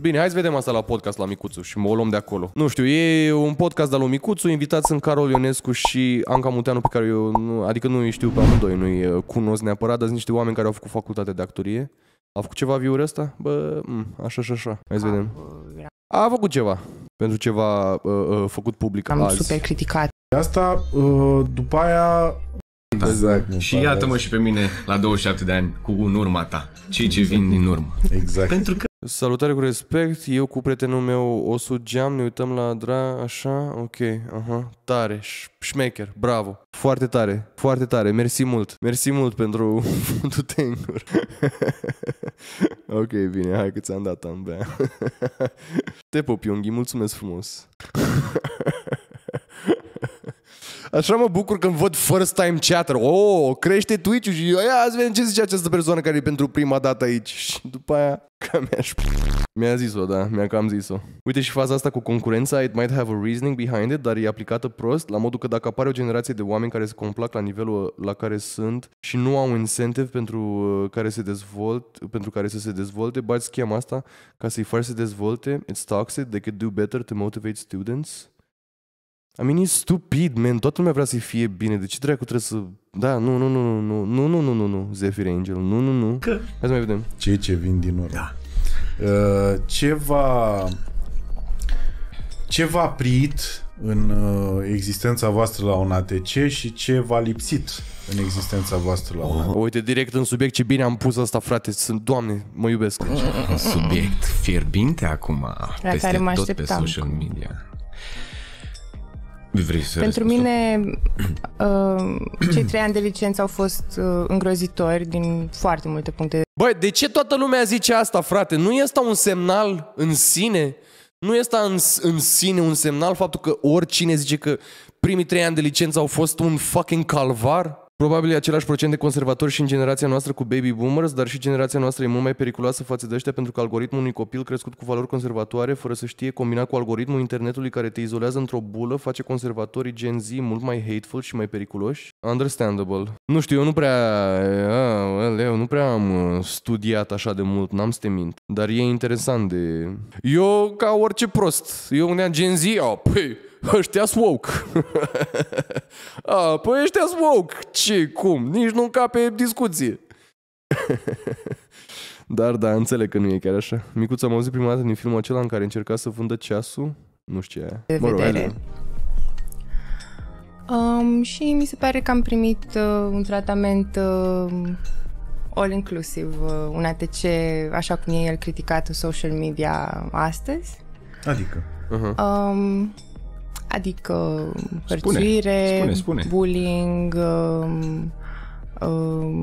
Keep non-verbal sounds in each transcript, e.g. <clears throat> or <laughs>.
Bine, hai să vedem asta la podcast la Micuțu și mă o luăm de acolo. Nu știu, e un podcast de la Micuțu, invitați sunt Carol Ionescu și Anca Munteanu pe care eu, nu, adică nu îi știu pe amândoi, nu-i uh, cunosc neapărat, dar sunt niște oameni care au făcut facultate de actorie. A făcut ceva viuri ăsta? Bă, mm, așa și așa, așa. Hai să vedem. A făcut ceva. Pentru ceva uh, uh, făcut public Am azi. super criticat. Asta, uh, după aia, da. Exact. Și iată-mă și pe mine la 27 de ani cu în urma ta. Cei ce vin din urmă. Exact. Pentru că Salutare cu respect, eu cu prietenul meu o sugeam, ne uităm la Dra, așa, ok, aha, tare, șmecher, bravo, foarte tare, foarte tare, mersi mult, mersi mult pentru <laughs> tu <laughs> Ok, bine, hai că ți-am dat ambea. <laughs> te pup, Iunghi, mulțumesc frumos. Așa mă bucur când văd first time chatter. Oh, crește Twitch-ul și ia azi vedem ce zice această persoană care e pentru prima dată aici. Și după aia, că mi-aș... Mi-a zis-o, da, mi-a cam zis-o. Uite și faza asta cu concurența, it might have a reasoning behind it, dar e aplicată prost, la modul că dacă apare o generație de oameni care se complac la nivelul la care sunt și nu au incentive pentru uh, care se dezvolt, pentru care să se dezvolte, bați schema asta ca să-i faci să se dezvolte, it's toxic, they could do better to motivate students. Am venit stupid, man. Toată lumea vrea să fie bine. De ce dracu trebuie să... Da, nu, nu, nu, nu, nu, nu, nu, nu, nu, Zephyr Angel. Nu, nu, nu. Hai să mai vedem. Cei ce vin din urmă. Da. Uh, ceva... Ce v-a prit în uh, existența voastră la un ATC și ce v-a lipsit în existența voastră la un ATC? Uite, direct în subiect, ce bine am pus asta, frate. Sunt, doamne, mă iubesc. Un subiect fierbinte acum, la peste care mă tot pe social media. Vrei să Pentru mine, <clears throat> uh, cei trei ani de licență au fost uh, îngrozitori din foarte multe puncte. Băi, de ce toată lumea zice asta, frate? Nu este un semnal în sine? Nu este în, în sine un semnal faptul că oricine zice că primii trei ani de licență au fost un fucking calvar? Probabil e același procent de conservatori și în generația noastră cu baby boomers, dar și generația noastră e mult mai periculoasă față de ăștia pentru că algoritmul unui copil crescut cu valori conservatoare, fără să știe, combinat cu algoritmul internetului care te izolează într-o bulă, face conservatorii Gen Z mult mai hateful și mai periculoși. Understandable. Nu știu, eu nu prea... Eu nu prea am uh, studiat așa de mult, n-am să te mint. Dar e interesant de... Eu, ca orice prost, eu am Gen Z, oh, păi, ăștia woke. <laughs> A, păi ăștia woke. Ce, cum? Nici nu pe discuție. <laughs> Dar da, înțeleg că nu e chiar așa. Micuță, am auzit prima dată din filmul acela în care încerca să vândă ceasul. Nu știu ce e. Mă rog, um, și mi se pare că am primit uh, un tratament uh, all inclusive, uh, un ATC, așa cum e el criticat în social media astăzi. Adică? Uh-huh. Um, Adică hărțuire, spune, spune, spune. bullying, uh, uh,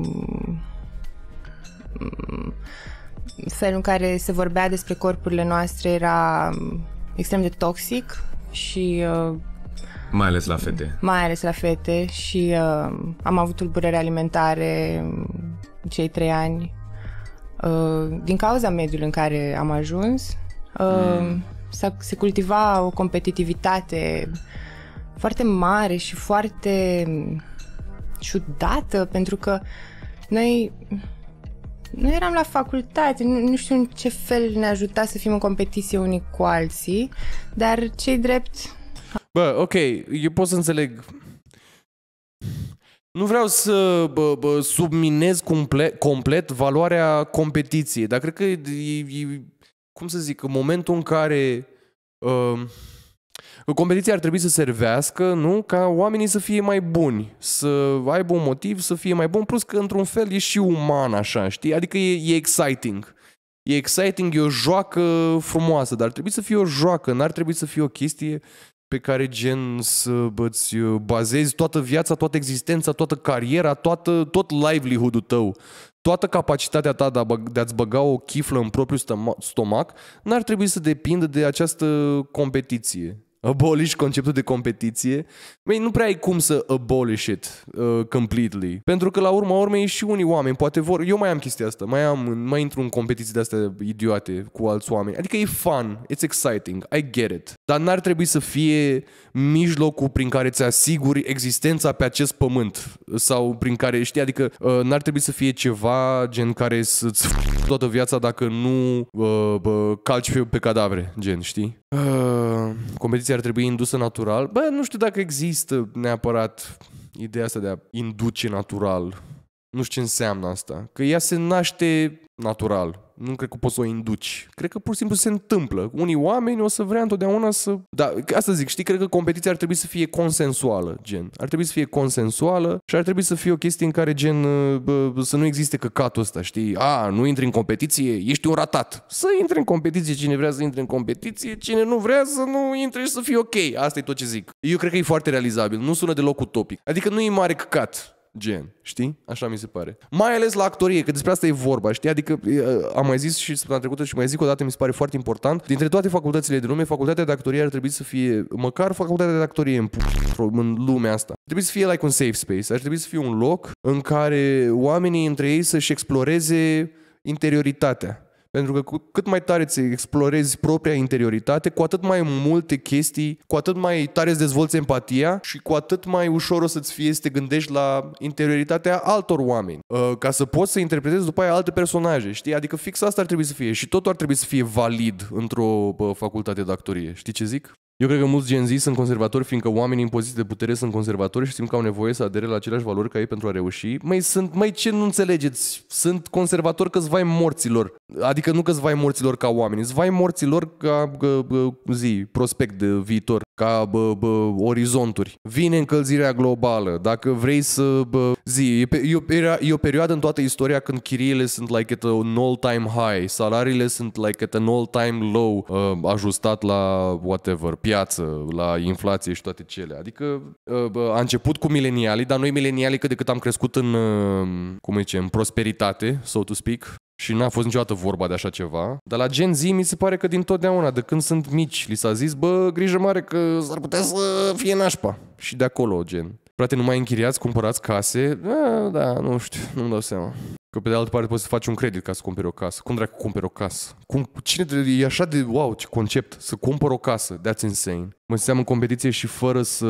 felul în care se vorbea despre corpurile noastre era extrem de toxic și... Uh, mai ales la fete. Mai ales la fete și uh, am avut tulburări alimentare cei trei ani uh, din cauza mediului în care am ajuns. Uh, mm se cultiva o competitivitate foarte mare și foarte ciudată, pentru că noi nu eram la facultate, nu, nu știu în ce fel ne ajuta să fim în competiție unii cu alții, dar cei drept... Bă, ok, eu pot să înțeleg nu vreau să bă, bă, subminez comple- complet valoarea competiției, dar cred că e, e, cum să zic, în momentul în care uh, competiția ar trebui să servească, nu? Ca oamenii să fie mai buni, să aibă un motiv să fie mai bun, plus că într-un fel e și uman așa, știi? Adică e, e exciting. E exciting, e o joacă frumoasă, dar ar trebui să fie o joacă, n-ar trebui să fie o chestie pe care gen să îți uh, bazezi toată viața, toată existența, toată cariera, toată, tot livelihood-ul tău toată capacitatea ta de, a ți băga o chiflă în propriul stomac n-ar trebui să depindă de această competiție abolish conceptul de competiție, Băi, nu prea ai cum să abolish it uh, completely. Pentru că la urma urmei și unii oameni poate vor, eu mai am chestia asta, mai am, mai intru în competiții de astea idiote cu alți oameni. Adică e fun, it's exciting, I get it. Dar n-ar trebui să fie mijlocul prin care ți asiguri existența pe acest pământ sau prin care, știi, adică uh, n-ar trebui să fie ceva gen care să-ți toată viața dacă nu uh, bă, calci pe, pe cadavre, gen, știi? Uh, competiția competiția ar trebui indusă natural, bă, nu știu dacă există neapărat ideea asta de a induce natural nu știu ce înseamnă asta. Că ea se naște natural. Nu cred că poți să o induci. Cred că pur și simplu se întâmplă. Unii oameni o să vrea întotdeauna să... Da, asta zic, știi, cred că competiția ar trebui să fie consensuală, gen. Ar trebui să fie consensuală și ar trebui să fie o chestie în care, gen, bă, să nu existe căcatul ăsta, știi? A, nu intri în competiție, ești un ratat. Să intri în competiție cine vrea să intre în competiție, cine nu vrea să nu intre și să fie ok. Asta e tot ce zic. Eu cred că e foarte realizabil, nu sună deloc utopic. Adică nu e mare căcat gen, știi? Așa mi se pare. Mai ales la actorie, că despre asta e vorba, știi? Adică am mai zis și săptămâna trecută și mai zic o dată, mi se pare foarte important. Dintre toate facultățile din lume, facultatea de actorie ar trebui să fie, măcar facultatea de actorie în, în lumea asta. Ar trebui să fie like un safe space, ar trebui să fie un loc în care oamenii între ei să-și exploreze interioritatea pentru că cu cât mai tare îți explorezi propria interioritate, cu atât mai multe chestii, cu atât mai tare îți dezvolți empatia și cu atât mai ușor o să-ți fie să te gândești la interioritatea altor oameni, uh, ca să poți să interpretezi după aia alte personaje, știi? Adică fix asta ar trebui să fie și totul ar trebui să fie valid într-o facultate de actorie, știi ce zic? Eu cred că mulți Gen Z sunt conservatori, fiindcă oamenii în poziții de putere sunt conservatori și simt că au nevoie să adere la aceleași valori ca ei pentru a reuși. Mai sunt, mai ce nu înțelegeți? Sunt conservator că vai morților. Adică nu că vai morților ca oameni, vai morților ca zi, prospect de viitor ca bă, bă, orizonturi. Vine încălzirea globală, dacă vrei să bă, zi, e, pe, e, o e o perioadă în toată istoria când chiriile sunt like at an all-time high, salariile sunt like at an all-time low, uh, ajustat la whatever, piață, la inflație și toate cele. Adică uh, bă, a început cu milenialii, dar noi milenialii cât de cât am crescut în, uh, cum zice, în prosperitate, so to speak, și n-a fost niciodată vorba de așa ceva, dar la Gen Z mi se pare că din totdeauna, de când sunt mici, li s-a zis, bă, grijă mare că s-ar putea să fie nașpa. Și de acolo, gen. Frate, nu mai închiriați, cumpărați case? Da, da, nu știu, nu-mi dau seama. Că pe de altă parte poți să faci un credit ca să cumperi o casă. Cum dracu cumperi o casă? Cum, cine e așa de wow, ce concept, să cumpăr o casă, that's insane. Mă simțeam în competiție și fără să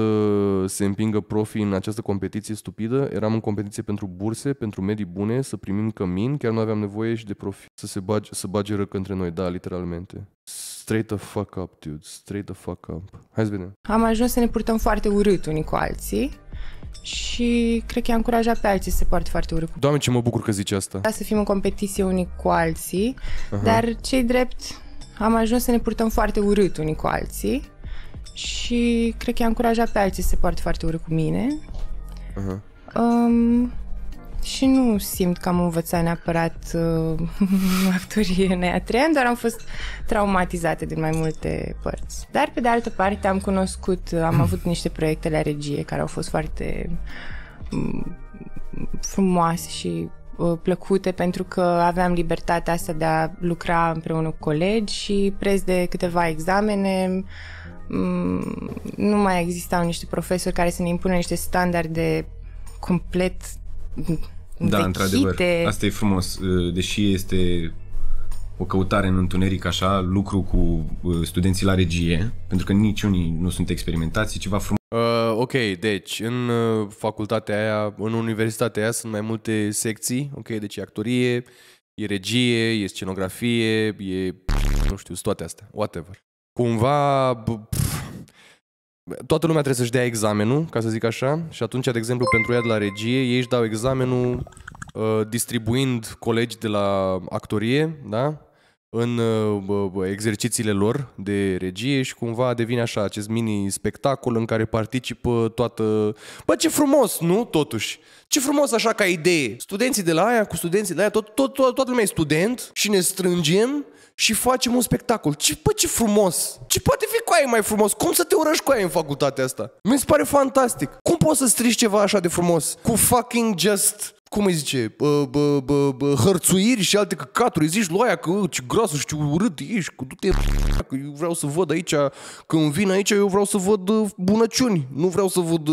se împingă profi în această competiție stupidă, eram în competiție pentru burse, pentru medii bune, să primim cămin, chiar nu aveam nevoie și de profi să se bage, să bage răcă între noi, da, literalmente. Straight the fuck up, dude, straight the fuck up. Hai să vedem. Am ajuns să ne purtăm foarte urât unii cu alții și cred că i-a încurajat pe alții să se poarte foarte urât. Doamne, ce mă bucur că zici asta. Da, să fim în competiție unii cu alții, Aha. dar cei drept am ajuns să ne purtăm foarte urât unii cu alții și cred că i-a încurajat pe alții să se poarte foarte urât cu mine. Aha. Um, și nu simt că am învățat neapărat uh, actorie <laughs> ani, doar am fost traumatizată din mai multe părți. Dar, pe de altă parte, am cunoscut, uh, am avut niște proiecte la regie care au fost foarte mm, frumoase și uh, plăcute pentru că aveam libertatea asta de a lucra împreună cu colegi și preț de câteva examene mm, nu mai existau niște profesori care să ne impună niște standarde complet da, vechite. într-adevăr. Asta e frumos. Ă, deși este o căutare în întuneric așa, lucru cu ă, studenții la regie, pentru că niciunii nu sunt experimentați, ceva frumos. Uh, ok, deci în facultatea aia, în universitatea aia sunt mai multe secții, ok, deci e actorie, e regie, e scenografie, e, nu știu, toate astea, whatever. Cumva, pf, toată lumea trebuie să-și dea examenul, ca să zic așa, și atunci, de exemplu, pentru ea de la regie, ei își dau examenul uh, distribuind colegi de la actorie, da? în uh, exercițiile lor de regie și cumva devine așa acest mini spectacol în care participă toată... Bă, ce frumos, nu? Totuși. Ce frumos așa ca idee. Studenții de la aia cu studenții de la aia, tot, tot, tot, toată lumea e student și ne strângem și facem un spectacol. Ce, bă, ce frumos! Ce poate fi cu aia mai frumos? Cum să te urăști cu aia în facultatea asta? Mi se pare fantastic. Cum poți să strici ceva așa de frumos? Cu fucking just cum îi zice, bă, bă, bă, bă, hărțuiri și alte căcaturi. Îi zici lui că ce grasă și ce urât ești, că du-te <laughs> că eu vreau să văd aici, când vin aici eu vreau să văd bunăciuni, nu vreau să văd...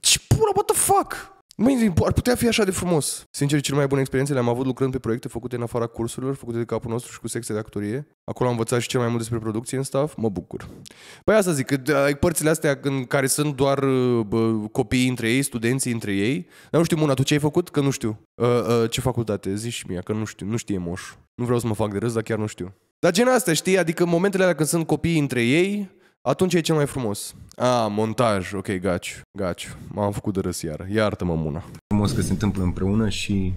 Ce pula, what the fuck? Măi, ar putea fi așa de frumos. Sincer, cele mai bune experiențe le-am avut lucrând pe proiecte făcute în afara cursurilor, făcute de capul nostru și cu sexe de actorie. Acolo am învățat și cel mai mult despre producție în staff. Mă bucur. Păi asta zic, că da, părțile astea în care sunt doar bă, copiii între ei, studenții între ei. Dar nu știu, Muna, tu ce ai făcut? Că nu știu. Uh, uh, ce facultate? Zici și mie, că nu știu, nu știe moș. Nu vreau să mă fac de râs, dar chiar nu știu. Dar gen asta, știi? Adică momentele alea când sunt copiii între ei, atunci e cel mai frumos. A, montaj, ok, gaci, gaci. M-am făcut de râs iar. Iartă-mă, mâna. Frumos că se întâmplă împreună și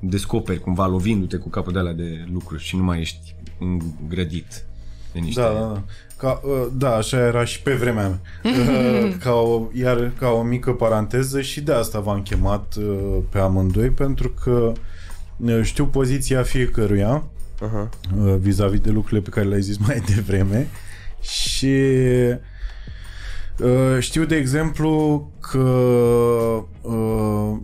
descoperi cumva lovindu-te cu capul de alea de lucruri și nu mai ești îngrădit de niște... Da, da, da. ca, ă, da, așa era și pe vremea mea. <laughs> Ă, ca o, iar ca o mică paranteză și de asta v-am chemat ă, pe amândoi pentru că știu poziția fiecăruia uh-huh. vis-a-vis de lucrurile pe care le-ai zis mai devreme și uh, știu, de exemplu, că uh,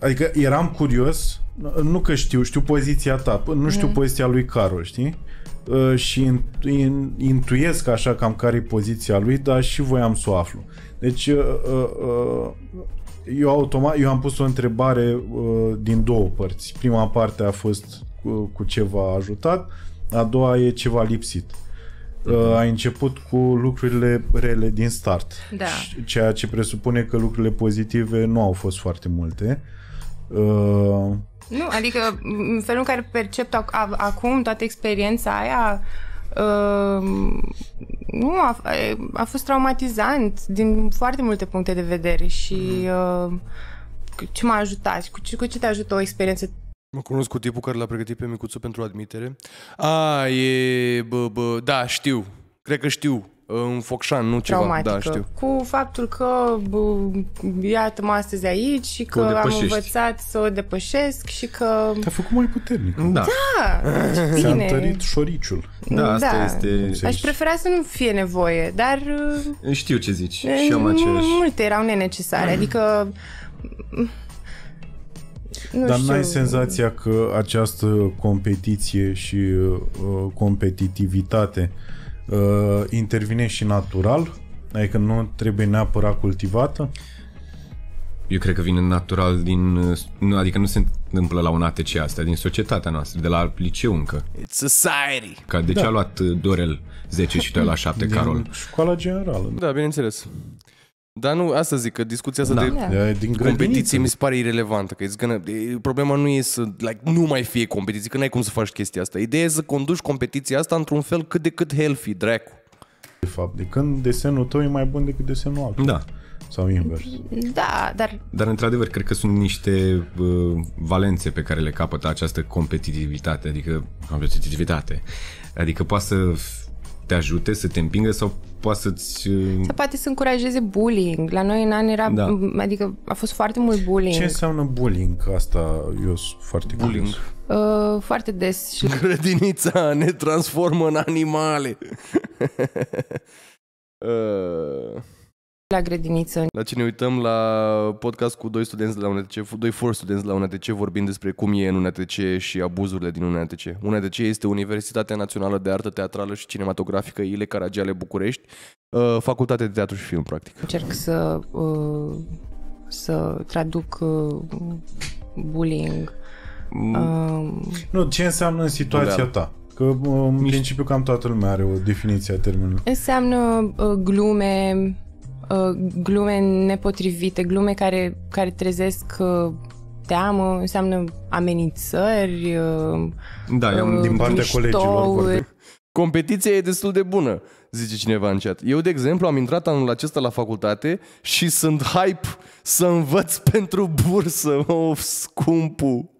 adică eram curios, nu că știu, știu poziția ta, nu știu mm. poziția lui Carol, știi? Uh, și intuiesc așa cam care e poziția lui, dar și voiam să o aflu. Deci uh, uh, eu automat eu am pus o întrebare uh, din două părți. Prima parte a fost cu, cu ajutat, a doua e ceva lipsit. Uh, lipsit uh, ai început cu lucrurile rele din start. Da. Ceea ce presupune că lucrurile pozitive nu au fost foarte multe. Uh... Nu, adică în felul în care percep ac- acum toată experiența aia uh, nu, a, a fost traumatizant din foarte multe puncte de vedere și mhm. uh, ce m-a ajutat și cu ce, cu ce te ajută o experiență Mă cunosc cu tipul care l-a pregătit pe micuțul pentru admitere. A, e... Bă, bă, da, știu. Cred că știu. În Focșan, nu ceva. Da, Traumatică. Da, știu. Cu faptul că bă, iată-mă astăzi aici și că am învățat să o depășesc și că... Te-a făcut mai puternic. Da. Da, deci bine. Ți-a întărit șoriciul. Da, da asta da. este... Aș prefera să nu fie nevoie, dar... Știu ce zici și am aceeași... Multe erau nenecesare, mm. adică nu Dar știu. n-ai senzația că această competiție și uh, competitivitate uh, intervine și natural? Adică nu trebuie neapărat cultivată? Eu cred că vine natural din... Nu, adică nu se întâmplă la un ATC asta, din societatea noastră, de la liceu încă. It's society! Ca de da. ce a luat uh, Dorel 10 și tu la 7, din Carol? școala generală. Da, bineînțeles. Dar nu, asta zic, că discuția asta da. de yeah. Da, din competiție mi se pare irelevantă. Că gonna, problema nu e să like, nu mai fie competiție, că n-ai cum să faci chestia asta. Ideea e să conduci competiția asta într-un fel cât de cât healthy, dracu. De fapt, de când desenul tău e mai bun decât desenul altul. Da. Sau invers. Da, dar... Dar într-adevăr, cred că sunt niște uh, valențe pe care le capătă această competitivitate, adică competitivitate. Adică poate să te ajute, să te împingă sau poate să-ți... Uh, să poate să încurajeze bullying. La noi în an era, da. adică a fost foarte mult bullying. Ce înseamnă bullying asta? Eu sunt foarte bullying. Curios. Uh, foarte des. Și... <laughs> Grădinița ne transformă în animale. <laughs> uh la grădiniță. La ce ne uităm la podcast cu doi studenți de la UNATC, doi for studenți de la UNATC vorbind despre cum e în UNATC și abuzurile din UNATC. UNATC este Universitatea Națională de Artă Teatrală și Cinematografică Ile Caragiale București, uh, facultate de teatru și film, practic. Încerc să, uh, să traduc uh, bullying. Mm. Um, nu, ce înseamnă în situația da. ta? Că în principiu cam toată lumea are o definiție a termenului. Înseamnă glume, Uh, glume nepotrivite, glume care, care trezesc uh, teamă, înseamnă amenințări, uh, Da, eu din partea colegilor Competiția e destul de bună, zice cineva în chat. Eu, de exemplu, am intrat anul acesta la facultate și sunt hype să învăț <laughs> pentru bursă. Of, scumpu!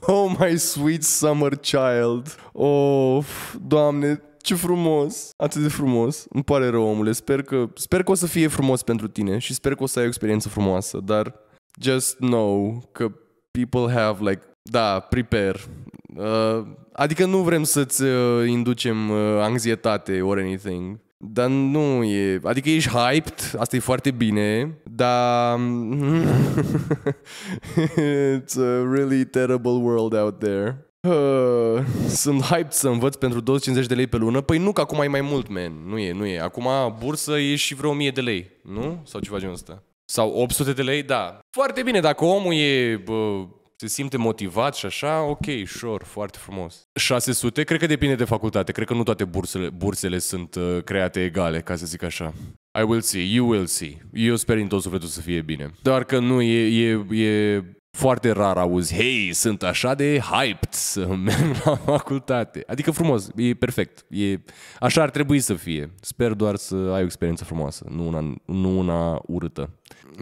Oh, my sweet summer child! Of, doamne, ce frumos, atât de frumos. Îmi pare rău, omule. Sper că, sper că o să fie frumos pentru tine și sper că o să ai o experiență frumoasă, dar just know că people have like, da, prepare. Uh, adică nu vrem să-ți uh, inducem uh, anxietate or anything. Dar nu e... Adică ești hyped, asta e foarte bine, dar... <laughs> It's a really terrible world out there. Uh, sunt hyped să învăț pentru 250 de lei pe lună. Păi nu, că acum e mai mult, man. Nu e, nu e. Acum bursă e și vreo 1000 de lei, nu? Sau ceva genul ăsta. Sau 800 de lei, da. Foarte bine, dacă omul e, bă, se simte motivat și așa, ok, sure, foarte frumos. 600, cred că depinde de facultate. Cred că nu toate bursele, bursele sunt uh, create egale, ca să zic așa. I will see, you will see. Eu sper din tot sufletul să fie bine. Doar că nu, e, e, e foarte rar auzi, hei, sunt așa de hyped să merg <laughs> la facultate. Adică frumos, e perfect. E, așa ar trebui să fie. Sper doar să ai o experiență frumoasă, nu una, nu una urâtă.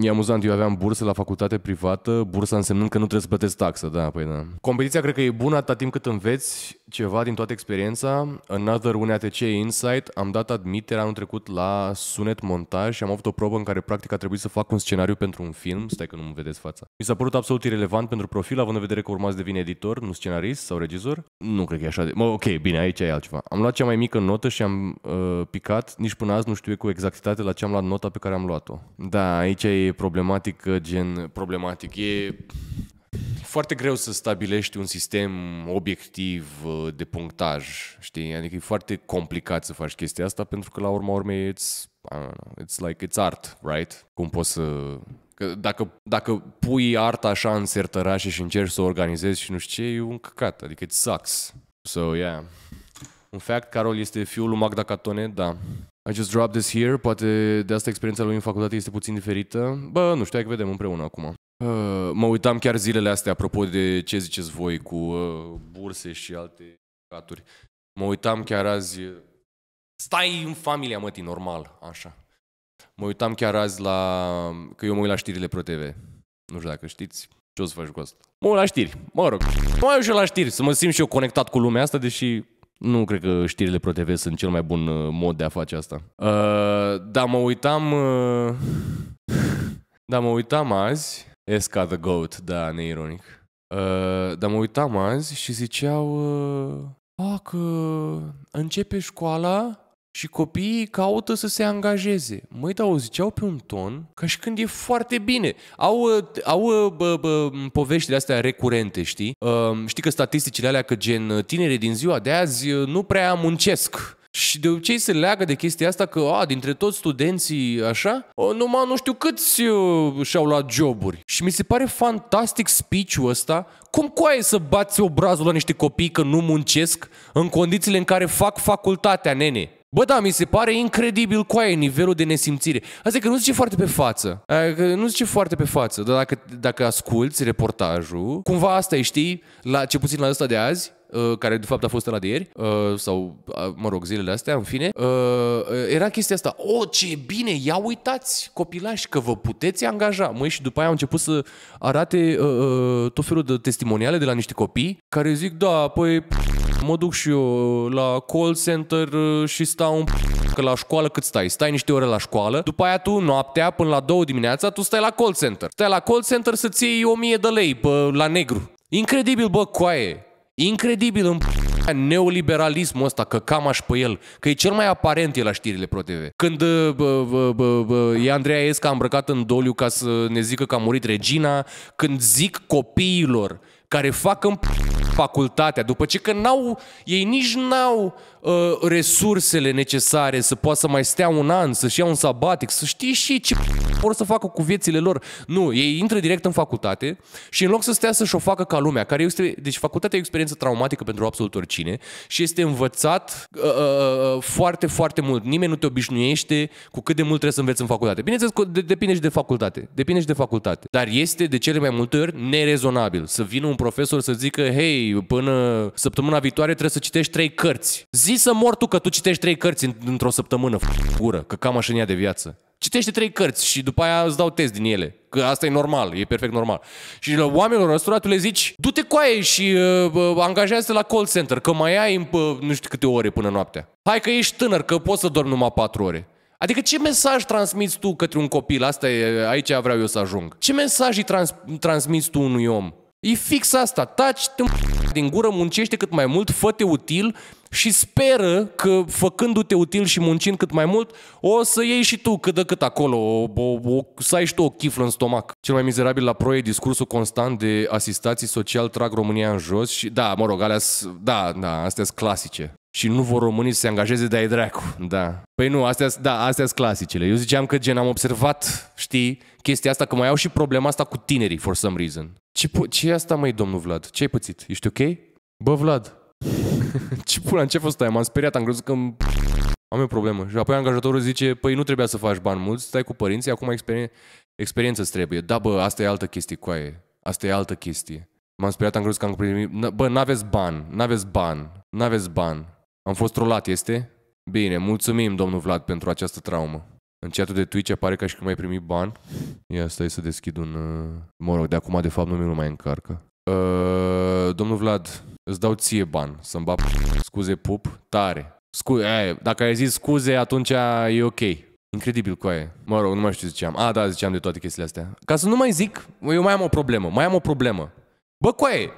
E amuzant, eu aveam bursă la facultate privată, bursa însemnând că nu trebuie să plătesc taxă, da, păi da. Competiția cred că e bună atâta timp cât înveți ceva din toată experiența. Another UNATC Insight, am dat admiterea anul trecut la sunet montaj și am avut o probă în care practic a trebuit să fac un scenariu pentru un film, stai că nu mă vedeți fața. Mi s-a părut absolut irrelevant pentru profil, având în vedere că urmați devine editor, nu scenarist sau regizor. Nu cred că e așa de... Mă, ok, bine, aici e altceva. Am luat cea mai mică notă și am uh, picat, nici până azi nu știu cu exactitate la ce am luat nota pe care am luat-o. Da, aici aici e problematică uh, gen problematic. E foarte greu să stabilești un sistem obiectiv uh, de punctaj, știi? Adică e foarte complicat să faci chestia asta pentru că la urma urmei it's, I don't know, it's like it's art, right? Cum poți să Că dacă, dacă pui arta așa în sertărașe și încerci să o organizezi și nu știu ce, e un căcat, adică it sucks. So, yeah. Un fact, Carol este fiul lui Magda Catone, da. I just dropped this here, poate de asta experiența lui în facultate este puțin diferită. Bă, nu știu, hai că vedem împreună acum. Uh, mă uitam chiar zilele astea, apropo de ce ziceți voi cu uh, burse și alte caturi. Mă uitam chiar azi... Stai în familia mătii, normal, așa. Mă uitam chiar azi la... Că eu mă uit la știrile Pro TV. Nu știu dacă știți. Ce o să faci cu asta? Mă uit la știri, mă rog. Mă uit și la știri, să mă simt și eu conectat cu lumea asta, deși nu cred că știrile ProTV sunt cel mai bun uh, mod de a face asta. Uh, dar mă uitam... Uh, da, mă uitam azi. Esca the Goat, da, neironic. Uh, dar mă uitam azi și ziceau... Uh, a, că uh, începe școala și copiii caută să se angajeze. Măi, dar o ziceau pe un ton ca și când e foarte bine. Au, uh, au uh, bă, bă, poveștile astea recurente, știi? Uh, știi că statisticile alea că gen tinere din ziua de azi nu prea muncesc. Și de obicei se leagă de chestia asta că, a, dintre toți studenții, așa, numai nu știu câți și-au luat joburi. Și mi se pare fantastic speech-ul ăsta. Cum coaie să bați obrazul la niște copii că nu muncesc în condițiile în care fac facultatea, nene? Bă, da, mi se pare incredibil cu aia nivelul de nesimțire. Asta e că nu zice foarte pe față. Adică nu zice foarte pe față, dar dacă, dacă asculti reportajul, cumva asta e, știi, la, ce puțin la ăsta de azi, ă, care de fapt a fost la de ieri, ă, sau, mă rog, zilele astea, în fine, ă, era chestia asta. O, oh, ce bine, ia uitați, copilași, că vă puteți angaja. Măi, și după aia au început să arate tot felul de testimoniale de la niște copii care zic, da, păi... Mă duc și eu la call center uh, și stau un că la școală cât stai? Stai niște ore la școală, după aia tu noaptea până la 2 dimineața tu stai la call center. Stai la call center să-ți iei 1000 de lei bă, la negru. Incredibil, bă, coaie. Incredibil în neoliberalismul ăsta, că cam aș pe el, că e cel mai aparent e la știrile ProTV. Când uh, bă, bă, bă, bă, e Andreea Esca îmbrăcat în doliu ca să ne zică că a murit regina, când zic copiilor care fac în facultatea, după ce că n-au, ei nici n-au Uh, resursele necesare să poată să mai stea un an, să-și ia un sabatic, să știi și ce <laughs> vor să facă cu viețile lor. Nu, ei intră direct în facultate și în loc să stea să-și o facă ca lumea, care este, deci facultatea e o experiență traumatică pentru absolut oricine și este învățat uh, uh, uh foarte, foarte mult. Nimeni nu te obișnuiește cu cât de mult trebuie să înveți în facultate. Bineînțeles că depinde și de facultate. Depinde și de facultate. Dar este de cele mai multe ori nerezonabil să vină un profesor să zică, hei, până săptămâna viitoare trebuie să citești trei cărți. Zi Zi să mor tu că tu citești trei cărți într-o săptămână, gură, că cam așa de viață. Citește trei cărți și după aia îți dau test din ele. Că asta e normal, e perfect normal. Și la oamenilor ăstora tu le zici, du-te cu aia și uh, uh angajează la call center, că mai ai uh, nu știu câte ore până noaptea. Hai că ești tânăr, că poți să dormi numai patru ore. Adică ce mesaj transmiți tu către un copil? Asta e, aici vreau eu să ajung. Ce mesaj îi trans- transmiți tu unui om? E fix asta. Taci, te din gură, muncește cât mai mult, fă-te util și speră că făcându-te util și muncind cât mai mult, o să iei și tu cât de cât acolo, o, o, o, să ai și tu o chiflă în stomac. Cel mai mizerabil la proie discursul constant de asistații social trag România în jos și da, mă rog, alea da, da, astea sunt clasice și nu vor românii să se angajeze, de ai dracu, da. Păi nu, astea, da, astea sunt clasicele. Eu ziceam că gen am observat, știi, chestia asta, că mai au și problema asta cu tinerii, for some reason. Ce, ce asta, măi, domnul Vlad? Ce ai pățit? Ești ok? Bă, Vlad, <laughs> ce pula, ce fost aia? M-am speriat, am crezut că am eu problemă. Și apoi angajatorul zice, păi nu trebuia să faci bani mulți, stai cu părinții, acum experien- experiență îți trebuie. Da, bă, asta e altă chestie coaie, Asta e altă chestie. M-am speriat, am crezut că am primit... Bă, n-aveți bani, n-aveți bani, n-aveți bani. Am fost trolat, este? Bine, mulțumim, domnul Vlad, pentru această traumă. În chatul de Twitch apare ca și cum ai primit bani. Ia, stai să deschid un... Uh, mă rog, de acum, de fapt, nu mi-l mai încarcă. Uh, domnul Vlad, îți dau ție bani să-mi bap... <laughs> Scuze, pup, tare. Scu, aia, dacă ai zis scuze, atunci e ok. Incredibil cu aia. Mă rog, nu mai știu ce ziceam. A, da, ziceam de toate chestiile astea. Ca să nu mai zic, eu mai am o problemă, mai am o problemă. Bă, cu aia,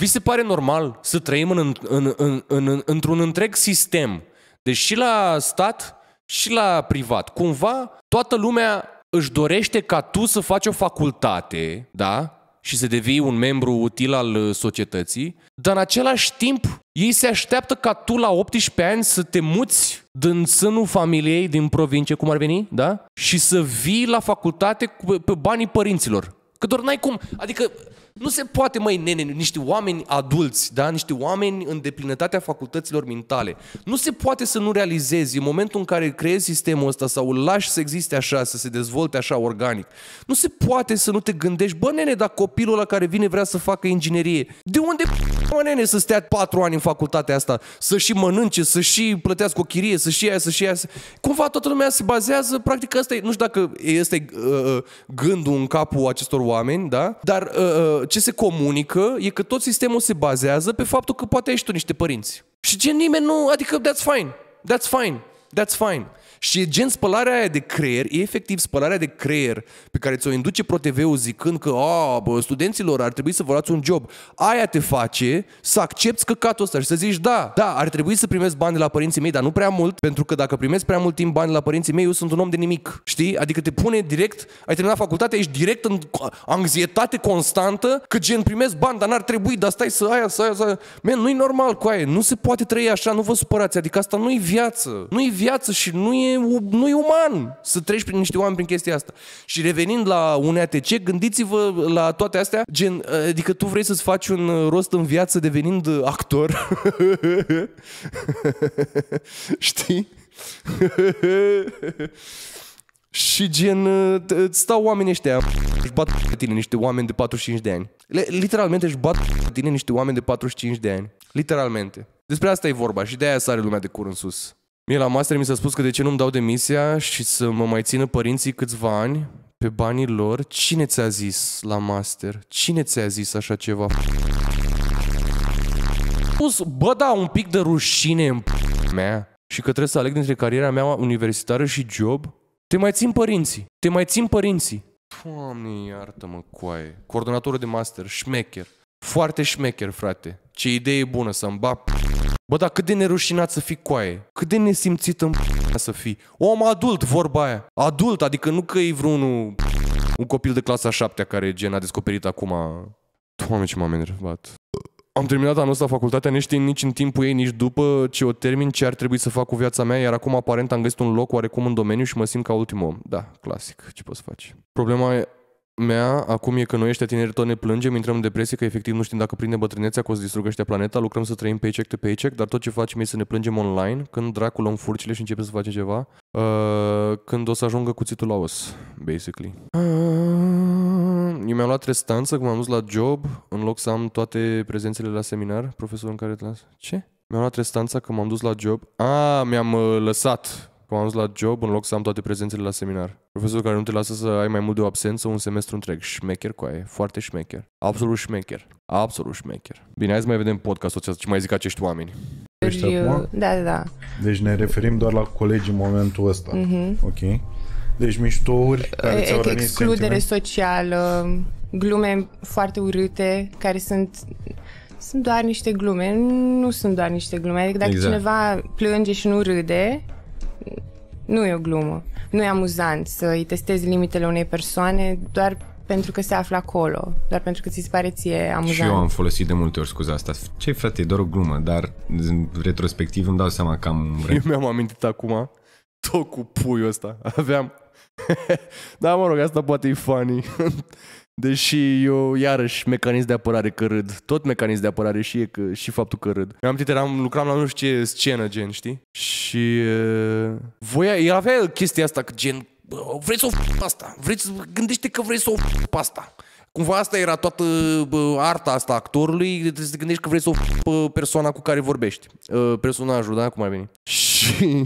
vi se pare normal să trăim în, în, în, în, într-un întreg sistem, deci și la stat și la privat. Cumva toată lumea își dorește ca tu să faci o facultate, da? Și să devii un membru util al uh, societății, dar în același timp ei se așteaptă ca tu la 18 ani să te muți din sânul familiei, din provincie, cum ar veni, da? Și să vii la facultate cu, pe banii părinților. Că doar n-ai cum, adică nu se poate, mai nene, niște oameni adulți, da? niște oameni în deplinătatea facultăților mentale. Nu se poate să nu realizezi în momentul în care creezi sistemul ăsta sau îl lași să existe așa, să se dezvolte așa organic. Nu se poate să nu te gândești, bă nene, dar copilul ăla care vine vrea să facă inginerie. De unde, mă nene, să stea patru ani în facultatea asta, să și mănânce, să și plătească o chirie, să și aia, să și aia. Cumva toată lumea se bazează, practic asta e, nu știu dacă este uh, uh, gândul în capul acestor oameni, da? Dar uh, uh ce se comunică e că tot sistemul se bazează pe faptul că poate ai și tu niște părinți. Și gen nimeni nu, adică that's fine, that's fine, that's fine. Și gen spălarea aia de creier, e efectiv spălarea de creier pe care ți-o induce ProTV-ul zicând că a, bă, studenților ar trebui să vă luați un job. Aia te face să accepti căcatul ăsta și să zici da, da, ar trebui să primesc bani de la părinții mei, dar nu prea mult, pentru că dacă primesc prea mult timp bani de la părinții mei, eu sunt un om de nimic. Știi? Adică te pune direct, ai terminat facultatea, ești direct în anxietate constantă că gen primesc bani, dar n-ar trebui, dar stai să aia, să aia, să aia. nu e normal cu aia, nu se poate trăi așa, nu vă supărați, adică asta nu-i viață. Nu-i viață și nu e nu e uman să treci prin niște oameni prin chestia asta. Și revenind la un ATC, gândiți-vă la toate astea, gen, adică tu vrei să-ți faci un rost în viață devenind actor? <laughs> Știi? <laughs> Și gen, stau oamenii ăștia, își bat pe tine niște oameni de 45 de ani. Le, literalmente își bat pe tine niște oameni de 45 de ani. Literalmente. Despre asta e vorba și de aia sare lumea de cur în sus. Mie la master mi s-a spus că de ce nu-mi dau demisia și să mă mai țină părinții câțiva ani pe banii lor. Cine ți-a zis la master? Cine ți-a zis așa ceva? Pus, bă, da, un pic de rușine în mea și că trebuie să aleg dintre cariera mea universitară și job, te mai țin părinții. Te mai țin părinții. Doamne, iartă-mă, coaie. Coordonatorul de master, șmecher. Foarte șmecher, frate. Ce idee bună să-mi Bă, dar cât de nerușinat să fii coaie? Cât de nesimțit în să fii? Om adult, vorba aia. Adult, adică nu că e vreunul un copil de clasa 7 care gen a descoperit acum... Doamne, ce m-am enervat. Am terminat anul ăsta facultatea, știu nici în timpul ei, nici după ce o termin, ce ar trebui să fac cu viața mea, iar acum aparent am găsit un loc oarecum în domeniu și mă simt ca ultimul om. Da, clasic, ce poți face. Problema mea acum e că noi ăștia tineri tot ne plângem, intrăm în depresie, că efectiv nu știm dacă prinde bătrânețea, că o să distrugă ăștia planeta, lucrăm să trăim paycheck to paycheck, dar tot ce facem e să ne plângem online, când dracul luăm furcile și începe să facem ceva, uh, când o să ajungă cuțitul la os, basically. eu mi-am luat restanță când m-am dus la job, în loc să am toate prezențele la seminar, profesorul în care te las. Ce? Mi-am luat restanța că m-am dus la job. A, mi-am uh, lăsat cum am zis la job, în loc să am toate prezențele la seminar. Profesorul care nu te lasă să ai mai mult de o absență un semestru întreg. Șmecher coaie, foarte șmecher. Absolut șmecher. Absolut șmecher. Bine, hai să mai vedem podcastul ăsta, ce mai zic acești oameni. Eu... Da, da, da. Deci ne referim doar la colegi în momentul ăsta. Mm-hmm. Ok. Deci miștouri care ți-au rănit Excludere socială, glume foarte urâte, care sunt sunt doar niște glume, nu sunt doar niște glume. Adică dacă exact. cineva plânge și nu râde, nu e o glumă. Nu e amuzant să îi testezi limitele unei persoane doar pentru că se află acolo, doar pentru că ți se pare ție amuzant. Și eu am folosit de multe ori scuza asta. Ce frate, e doar o glumă, dar în retrospectiv îmi dau seama că am... Eu mi-am amintit acum tot cu puiul ăsta. Aveam... <laughs> da, mă rog, asta poate e funny. <laughs> Deși eu iarăși mecanism de apărare că râd, tot mecanism de apărare și, e că, și faptul că râd. Mi-am amintit, eram, lucram la nu știu ce scenă, gen, știi? Și uh, voia, el avea chestia asta, că gen, vrei să o f- asta, vrei să, gândește că vrei să o f- asta. Cumva asta era toată bă, arta asta actorului, trebuie să te gândești că vrei să o f- persoana cu care vorbești, uh, personajul, da, cum ar veni. <laughs> Și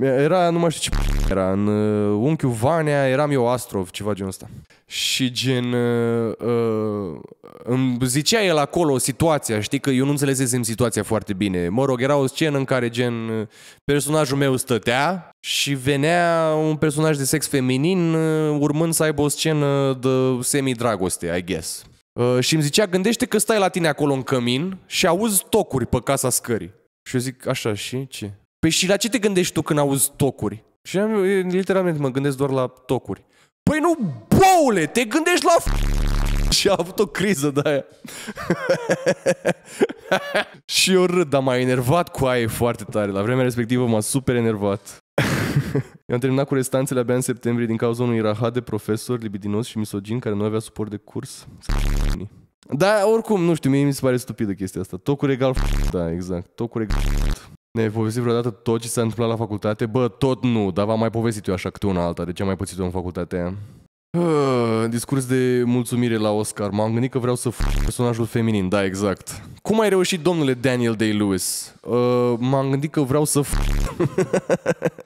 era, nu mai știu ce era, în uh, Unchiul Vanea, eram eu Astrov, ceva genul ăsta. Și gen, uh, uh, îmi zicea el acolo situația, știi că eu nu înțelesesem situația foarte bine. Mă rog, era o scenă în care gen uh, personajul meu stătea și venea un personaj de sex feminin uh, urmând să aibă o scenă de semi-dragoste, I guess. Uh, și îmi zicea, gândește că stai la tine acolo în cămin și auzi tocuri pe casa scării. Și eu zic, așa, și ce? Păi și la ce te gândești tu când auzi tocuri? Și eu, literalmente mă gândesc doar la tocuri. Păi nu, boule, te gândești la... f*** Și a avut o criză de aia. <laughs> și eu râd, dar m-a enervat cu aia foarte tare. La vremea respectivă m-a super enervat. <laughs> Eu am terminat cu restanțele abia în septembrie din cauza unui rahat de profesor libidinos și misogin care nu avea suport de curs. Da, oricum, nu știu, mie mi se pare stupidă chestia asta. Tot cu regal... Da, exact. Tot cu regal... Ne-ai povestit vreodată tot ce s-a întâmplat la facultate? Bă, tot nu, dar v-am mai povestit eu așa câte una alta, de ce am mai pățit-o în facultate. Uh, discurs de mulțumire la Oscar. M-am gândit că vreau să f- personajul feminin, da, exact. Cum ai reușit, domnule Daniel Day-Lewis? Uh, m-am gândit că vreau să f-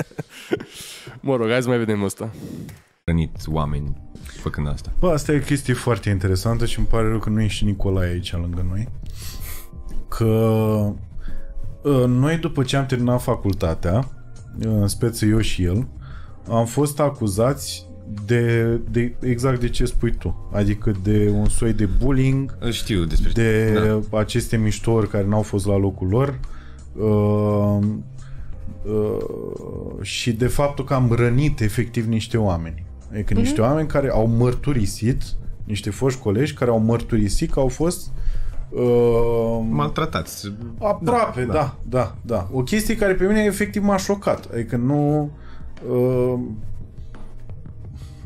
<laughs> Mă rog, hai să mai vedem asta. Rănit oameni făcând asta. Bă, asta e o chestie foarte interesantă și îmi pare rău că nu ești Nicolae aici lângă noi. Că Uh, noi, după ce am terminat facultatea, în uh, speță eu și el, am fost acuzați de, de exact de ce spui tu. Adică de un soi de bullying. Îl știu despre De da. aceste miștori care n-au fost la locul lor. Uh, uh, și de faptul că am rănit efectiv niște oameni. Adică mm-hmm. niște oameni care au mărturisit, niște foști colegi care au mărturisit că au fost uh, Uh, Maltratați. Aproape, da, da, da, da. O chestie care pe mine efectiv m-a șocat. Adică nu... Uh,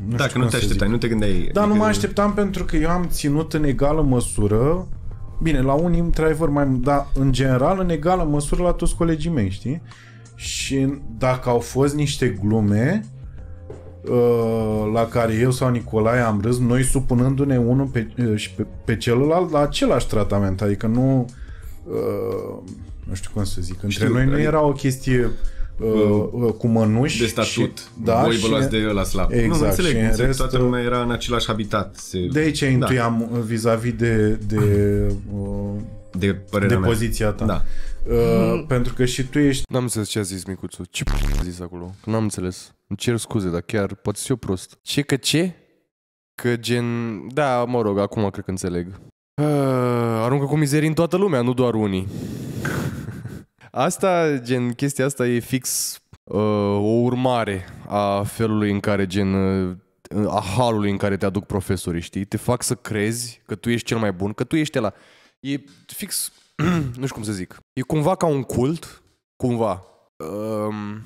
nu Dacă nu te așteptai, nu te gândeai. Da, adică... nu mă așteptam pentru că eu am ținut în egală măsură Bine, la unii driver mai dar în general în egală măsură la toți colegii mei, știi? Și dacă au fost niște glume, Uh, la care eu sau Nicolae am râs, noi supunându-ne unul pe, uh, și pe, pe celălalt la același tratament. Adică nu... Uh, nu știu cum să zic. Între știu, noi nu era o chestie uh, mm. cu mănuși. De statut. Și, da, Voi vă luați de la slab. Exact. Nu, înțeleg. Și în rest, toată lumea era în același habitat. Se... De aici da. intuiam vis-a-vis de, de, de, de poziția ta. Da mm. pentru că și tu ești... N-am înțeles ce a zis micuțul. Ce p- a zis acolo? n-am înțeles. Îmi cer scuze, dar chiar poate și eu prost. Ce că ce? Că gen... Da, mă rog, acum cred că înțeleg. Uh, aruncă cu mizerii în toată lumea, nu doar unii. <laughs> asta, gen, chestia asta e fix uh, o urmare a felului în care, gen, uh, a halului în care te aduc profesorii, știi? Te fac să crezi că tu ești cel mai bun, că tu ești la... E fix <clears throat> nu știu cum să zic, e cumva ca un cult, cumva. Um,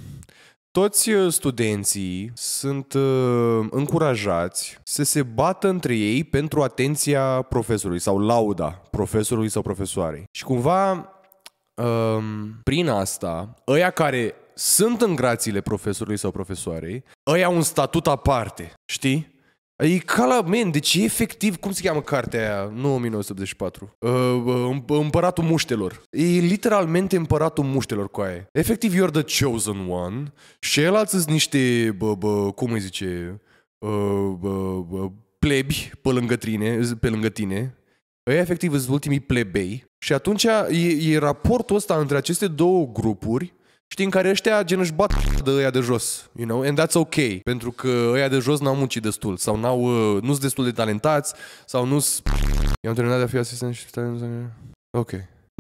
toți uh, studenții sunt uh, încurajați să se bată între ei pentru atenția profesorului sau lauda profesorului sau profesoarei. Și cumva, um, prin asta, ăia care sunt în grațiile profesorului sau profesoarei, ăia un statut aparte, știi? E ca la, men, deci e efectiv, cum se cheamă cartea aia, nu 1984, uh, uh, Împăratul Muștelor. E literalmente Împăratul Muștelor cu aia. Efectiv, you're the chosen one și el alții sunt niște, bă, bă, cum îi zice, uh, bă, bă, plebi pe lângă, tine, pe lângă tine. Ei efectiv sunt ultimii plebei și atunci e, e raportul ăsta între aceste două grupuri Știi, în care ăștia gen își bat <laughs> de ăia de jos, you know, and that's ok, pentru că ăia de jos n-au muncit destul sau n-au, uh, nu sunt destul de talentați sau nu sunt... i am terminat de a fi asistent și... Ok.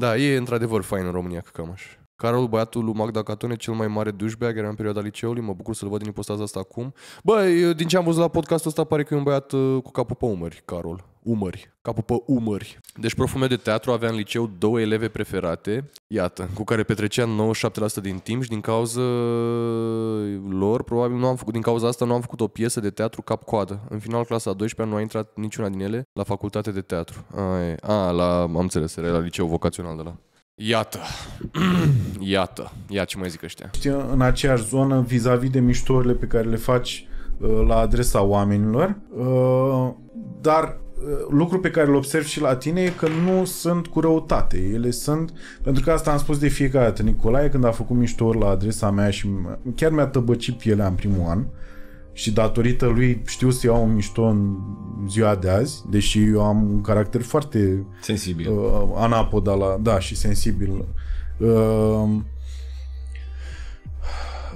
Da, e într-adevăr fain în România că cam așa. Carol, băiatul lui Magda Catone, cel mai mare douchebag, era în perioada liceului, mă bucur să-l văd din postaza asta acum. Băi, din ce am văzut la podcastul ăsta, pare că e un băiat uh, cu capul pe umări, Carol. Umări, capul pe umări. Deci profume de teatru avea în liceu două eleve preferate, iată, cu care petreceam 97% din timp și din cauza uh, lor, probabil nu am făcut, din cauza asta nu am făcut o piesă de teatru cap-coadă. În final, clasa a 12 nu a intrat niciuna din ele la facultate de teatru. A, e, a la, am înțeles, era la liceu vocațional de la. Iată, <clears throat> iată, ia ce mai zic ăștia. În aceeași zonă, vis-a-vis -vis de miștorile pe care le faci uh, la adresa oamenilor, uh, dar uh, lucru pe care îl observ și la tine e că nu sunt cu răutate. Ele sunt, pentru că asta am spus de fiecare dată. Nicolae, când a făcut miștor la adresa mea și chiar mi-a tăbăcit pielea în primul an, uh, și datorită lui știu să iau un mișto în ziua de azi, deși eu am un caracter foarte... Sensibil. Uh, anapoda la... Da, și sensibil. Uh,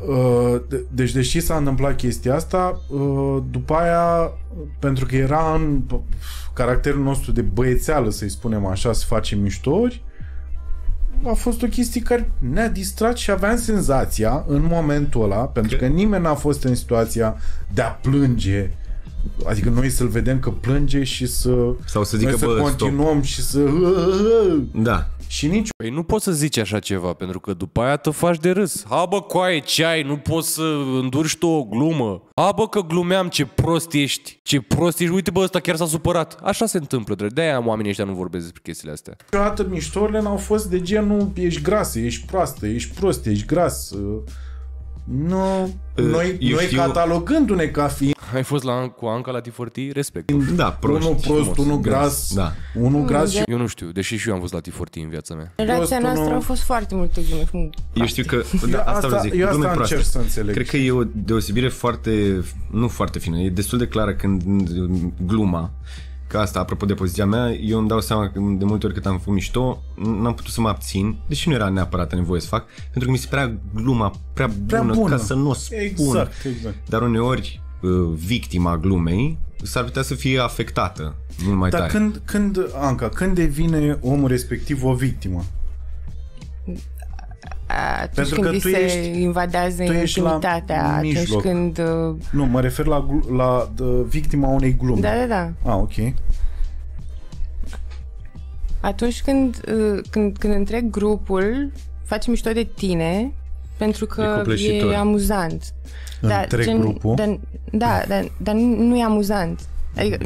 uh deci, deși s-a întâmplat chestia asta, uh, după aia, pentru că era în caracterul nostru de băiețeală, să-i spunem așa, să facem miștori, a fost o chestie care ne-a distrat și aveam senzația în momentul ăla, pentru că nimeni n-a fost în situația de a plânge Adică noi să-l vedem că plânge și să... Sau să zică, noi să bă, continuăm stop. și să... Da. Și nici... Păi nu poți să zici așa ceva, pentru că după aia te faci de râs. Ha bă, coaie, ce ai, nu poți să îndurci tu o glumă. Ha bă, că glumeam, ce prost ești, ce prost ești, uite bă, ăsta chiar s-a supărat. Așa se întâmplă, drept. De-aia oamenii ăștia nu vorbesc despre chestiile astea. Niciodată miștorile n-au fost de genul, ești grasă, ești proastă, ești prost, ești gras, uh nu, noi, uh, noi știu... catalogându-ne ca fiind... Ai fost la, cu Anca la Tiforti? Respect. Da, prost, unul prost, unul gras, da. unul gras și... Eu nu știu, deși și eu am fost la Tiforti în viața mea. Relația noastră a fost foarte multe glume. Eu știu că... Da, asta, asta vă zic, eu asta încerc să înțeleg. Cred că e o deosebire foarte... Nu foarte fină, e destul de clară când gluma Că asta, apropo de poziția mea, eu îmi dau seama că de multe ori cât am făcut mișto, n-am putut să mă abțin, deși nu era neapărat nevoie să fac, pentru că mi se prea gluma prea bună, prea bună. ca să nu o spun. Exact, exact. Dar uneori uh, victima glumei s-ar putea să fie afectată mult mai Dar tare. când, când, Anca, când devine omul respectiv o victimă? atunci Pentru când că tu se ești, invadează tu ești intimitatea, la atunci mijloc. când... Uh, nu, mă refer la, la uh, victima unei glume. Da, da, da. Ah, ok. Atunci când, uh, când, când întreg grupul, faci mișto de tine, pentru că e, e amuzant. Da, întreg da, gen, grupul? Da, da, da, dar nu e amuzant. Adică,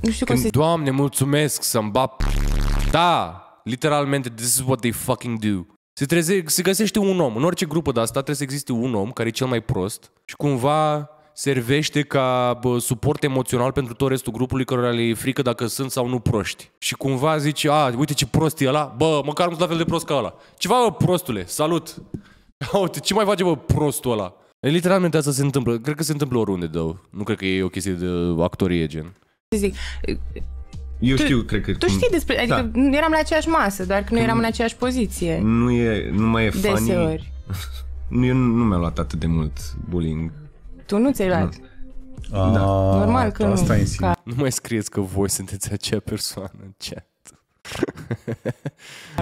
nu știu când, cum să... Doamne, mulțumesc să-mi bap... Da! Literalmente, this is what they fucking do. Se, treze, se găsește un om. În orice grupă de asta trebuie să existe un om care e cel mai prost și cumva servește ca bă, suport emoțional pentru tot restul grupului cărora le e frică dacă sunt sau nu proști. Și cumva zici, a, uite ce prost e ăla, bă, măcar nu sunt la fel de prost ca ăla. Ceva, bă, prostule, salut! <laughs> Uite, ce mai face, bă, prostul ăla? Literalmente asta se întâmplă. Cred că se întâmplă oriunde, dău. Nu cred că e o chestie de actorie, gen. Zic, eu tu, știu, cred că... Tu știi despre... Adică da. eram la aceeași masă, doar că nu eram în aceeași poziție. Nu e... Nu mai e funny. Deseori. <laughs> nu, eu nu, nu mi-a luat atât de mult bullying. Tu nu ți-ai luat? Nu. Da. A, da. Normal că nu. Asta ca... Nu mai scrieți că voi sunteți acea persoană în chat. <laughs>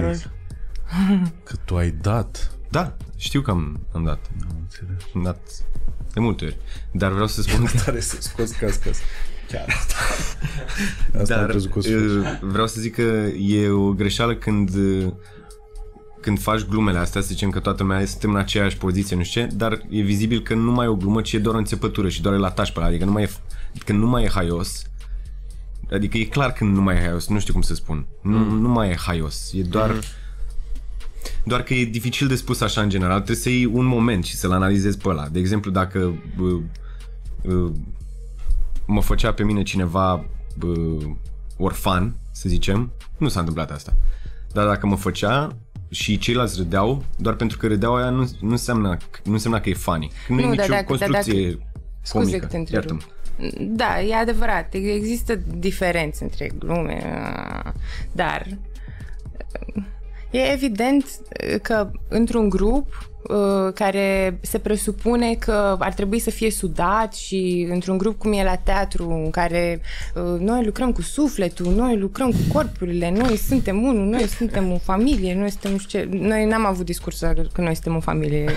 că tu ai dat. Da, știu că am, am dat. Am dat de multe ori. Dar vreau să spun... Tare să scoți casca chiar asta. <laughs> asta Dar, crezut că o să vreau să zic că e o greșeală când când faci glumele astea, să zicem că toată lumea suntem în aceeași poziție, nu știu ce, dar e vizibil că nu mai e o glumă, ci e doar o înțepătură și doar îl atași pe la adică nu mai e, când nu mai e haios, adică e clar când nu mai e haios, nu știu cum să spun, nu, mm. nu mai e haios, e doar... Mm. Doar că e dificil de spus așa în general, trebuie să iei un moment și să-l analizezi pe ăla. De exemplu, dacă uh, uh, mă făcea pe mine cineva bă, orfan, să zicem, nu s-a întâmplat asta. Dar dacă mă făcea și ceilalți râdeau, doar pentru că râdeau aia nu, nu, înseamnă, nu înseamnă că e funny. Nu, nu e nicio dacă, construcție dacă... Scuze că te Da, e adevărat. Există diferențe între glume, dar e evident că într-un grup Uh, care se presupune că ar trebui să fie sudat și într-un grup cum e la teatru, în care uh, noi lucrăm cu sufletul, noi lucrăm cu corpurile, noi suntem unul, noi suntem o familie, noi suntem ce... Noi n-am avut discursul că noi suntem o familie,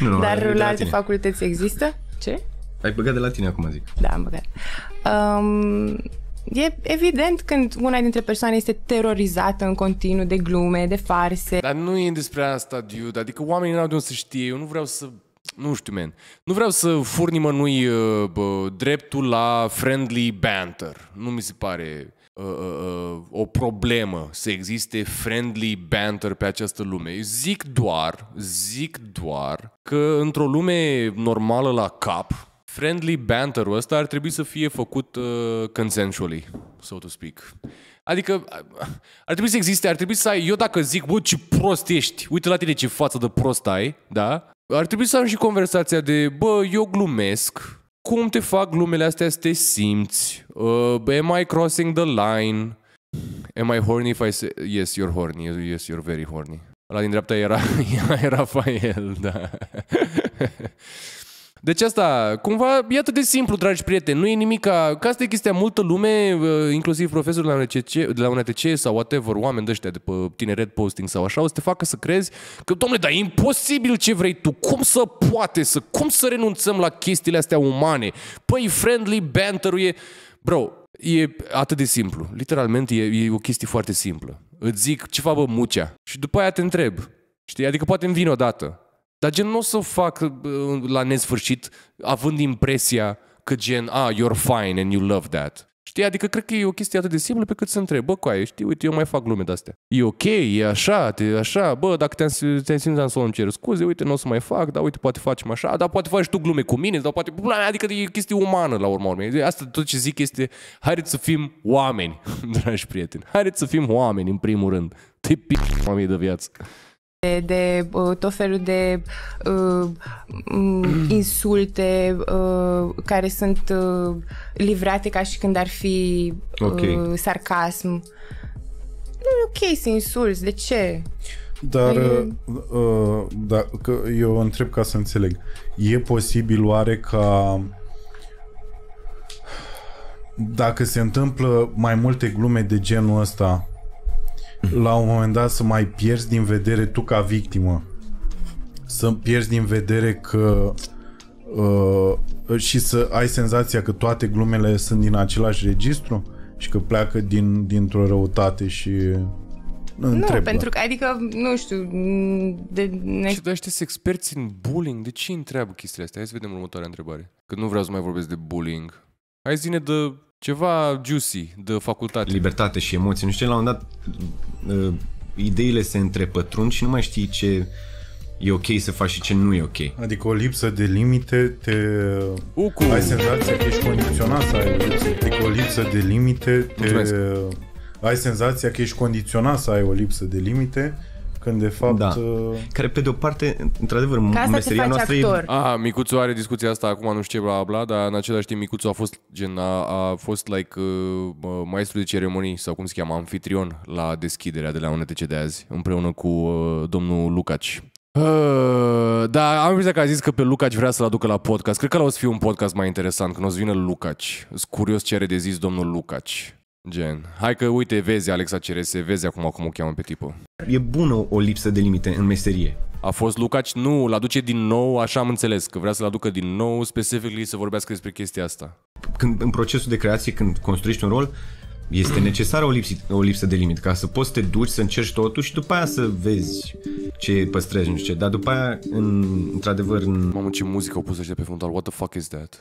nu, <laughs> dar la alte facultăți există. Ce? Ai băgat de la tine acum, zic. Da, am băgat. Um, E evident când una dintre persoane este terorizată în continuu de glume, de farse. Dar nu e despre asta, dude. Adică oamenii n-au de unde să știe. Eu nu vreau să nu știu, man. Nu vreau să fur nimănui uh, bă, dreptul la friendly banter. Nu mi se pare uh, uh, uh o problemă să existe friendly banter pe această lume. Eu zic doar, zic doar că într-o lume normală la cap, friendly banter-ul ăsta ar trebui să fie făcut uh, consensually, so to speak. Adică uh, ar trebui să existe, ar trebui să ai, eu dacă zic, bă, ce prost ești, uite la tine ce față de prost ai, da? Ar trebui să am și conversația de, bă, eu glumesc, cum te fac glumele astea să te simți? Uh, am I crossing the line? Am I horny if I say... Yes, you're horny. Yes, you're very horny. La din dreapta era, <laughs> era Rafael, da. <laughs> Deci asta, cumva, e atât de simplu, dragi prieteni, nu e nimic ca... Că asta e chestia, multă lume, uh, inclusiv profesori de la UNTC, de la UNTC sau whatever, oameni de ăștia de pe tineret posting sau așa, o să te facă să crezi că, domnule, dar e imposibil ce vrei tu, cum să poate să... Cum să renunțăm la chestiile astea umane? Păi, friendly banter e... Bro, e atât de simplu. Literalmente e, e o chestie foarte simplă. Îți zic ceva, bă, mucea. Și după aia te întreb. Știi? Adică poate îmi vin odată. Dar gen, nu o să fac uh, la nesfârșit având impresia că gen, ah, you're fine and you love that. Știi? Adică cred că e o chestie atât de simplă pe cât să întreb. Bă, coaie, știi, uite, eu mai fac glume de-astea. E ok, e așa, e așa, bă, dacă te-am, te-am simțit, să îmi cer scuze, uite, nu o să mai fac, dar uite, poate facem așa, dar poate faci tu glume cu mine, dar poate... Adică e o chestie umană, la urma urmei. Asta tot ce zic este, haideți să fim oameni, <laughs> dragi prieteni. Haideți să fim oameni, în primul rând. Te p***, mamei de viață de, de uh, tot felul de uh, <clears throat> insulte uh, care sunt uh, livrate ca și când ar fi uh, okay. sarcasm. Nu e ok să insulți, de ce? Dar, e... uh, uh da, că eu întreb ca să înțeleg. E posibil oare ca dacă se întâmplă mai multe glume de genul ăsta la un moment dat să mai pierzi din vedere tu ca victimă. Să pierzi din vedere că uh, și să ai senzația că toate glumele sunt din același registru și că pleacă din, dintr-o răutate și Întreb, nu, pentru da. că, adică, nu știu, de... Ne... Și de sunt experți în bullying, de ce întreabă chestiile astea? Hai să vedem următoarea întrebare. Că nu vreau să mai vorbesc de bullying. Hai zine de ceva juicy de facultate. Libertate și emoții. Nu știu, la un dat uh, ideile se întrepătrund și nu mai știi ce e ok să faci și ce nu e ok. Adică o lipsă de limite te... Ucu. Ai senzația că ești condiționat să ai o lipsă. Adică o lipsă de limite te... Mulțumesc. Ai senzația că ești condiționat să ai o lipsă de limite când de fapt... Da. Uh, Care pe de-o parte, într-adevăr, meseria noastră actor. e... A, Micuțu are discuția asta, acum nu știu ce bla bla, dar în același timp Micuțu a fost gen, a, a fost like uh, maestru de ceremonii sau cum se cheamă, anfitrion la deschiderea de la UNTC de azi, împreună cu uh, domnul Lucaci. Uh, da, am impresia că a zis că pe Lucaci vrea să-l aducă la podcast. Cred că la o să fie un podcast mai interesant, când o să vină Lucaci. Sunt curios ce are de zis domnul Lucaci. Gen, hai că uite, vezi Alexa cerese vezi acum cum o cheamă pe tipul. E bună o lipsă de limite în meserie. A fost Lucaci, nu, l aduce din nou, așa am înțeles, că vrea să-l aducă din nou, specific să vorbească despre chestia asta. Când, în procesul de creație, când construiești un rol, este necesară o, lipsi, o lipsă de limit, ca să poți să te duci, să încerci totul și după aia să vezi ce păstrezi, nu știu ce. Dar după aia, în, într-adevăr... În... Mamă, ce muzică au pus ăștia pe fundal, what the fuck is that?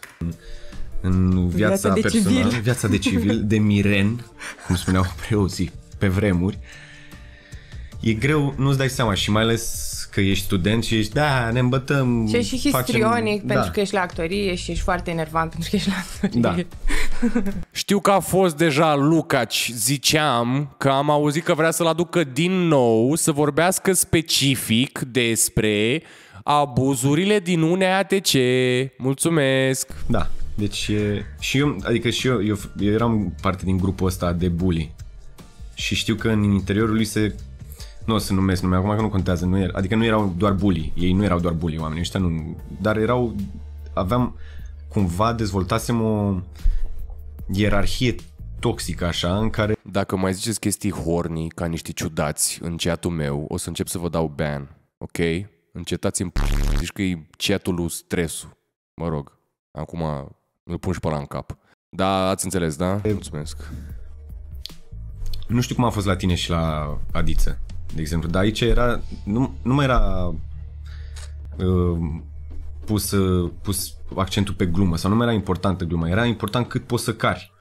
în viața, viața de personală, civil. viața de civil, de miren, cum spuneau <laughs> preoții pe vremuri, e greu, nu-ți dai seama și mai ales că ești student și ești, da, ne îmbătăm. Și ești histrionic facem... Da. pentru da. că ești la actorie și ești foarte enervant pentru că ești la actorie. Da. <laughs> Știu că a fost deja Lucaci, ziceam că am auzit că vrea să-l aducă din nou să vorbească specific despre abuzurile din UNEATC. Mulțumesc! Da, deci e, și eu, adică și eu, eu, eu eram parte din grupul ăsta de bully. Și știu că în interiorul lui se nu o să numesc nume acum că nu contează, nu era, adică nu erau doar bully, ei nu erau doar bully oamenii ăștia, nu, dar erau, aveam cumva dezvoltasem o ierarhie toxică așa în care... Dacă mai ziceți chestii horny ca niște ciudați în chatul meu, o să încep să vă dau ban, ok? Încetați-mi, zici că e chatul lui stresul, mă rog, acum îl pun și pe în cap. Da, ați înțeles, da? Mulțumesc. Nu știu cum a fost la tine și la Adiță, de exemplu, dar aici era, nu, nu mai era uh, pus, uh, pus accentul pe glumă sau nu mai era importantă gluma, era important cât poți să cari.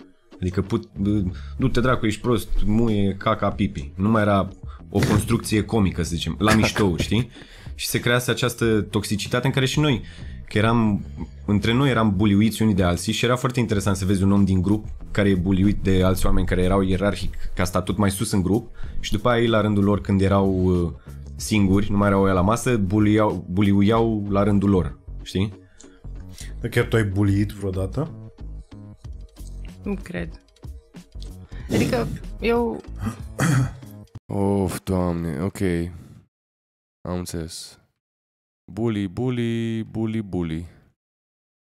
Adică put, uh, du-te dracu, ești prost, muie, caca, pipi. Nu mai era o construcție comică, să zicem, la <laughs> mișto, știi? și se crease această toxicitate în care și noi, că eram, între noi eram buliuiți unii de alții și era foarte interesant să vezi un om din grup care e buliuit de alți oameni care erau ierarhic ca tot mai sus în grup și după aia ei la rândul lor când erau uh, singuri, nu mai erau ei la masă, buliuiau, buliuiau la rândul lor, știi? Dar chiar tu ai buliit vreodată? Nu cred. Adică eu... of, doamne, ok. Am înțeles. Bully, bully, bully, bully.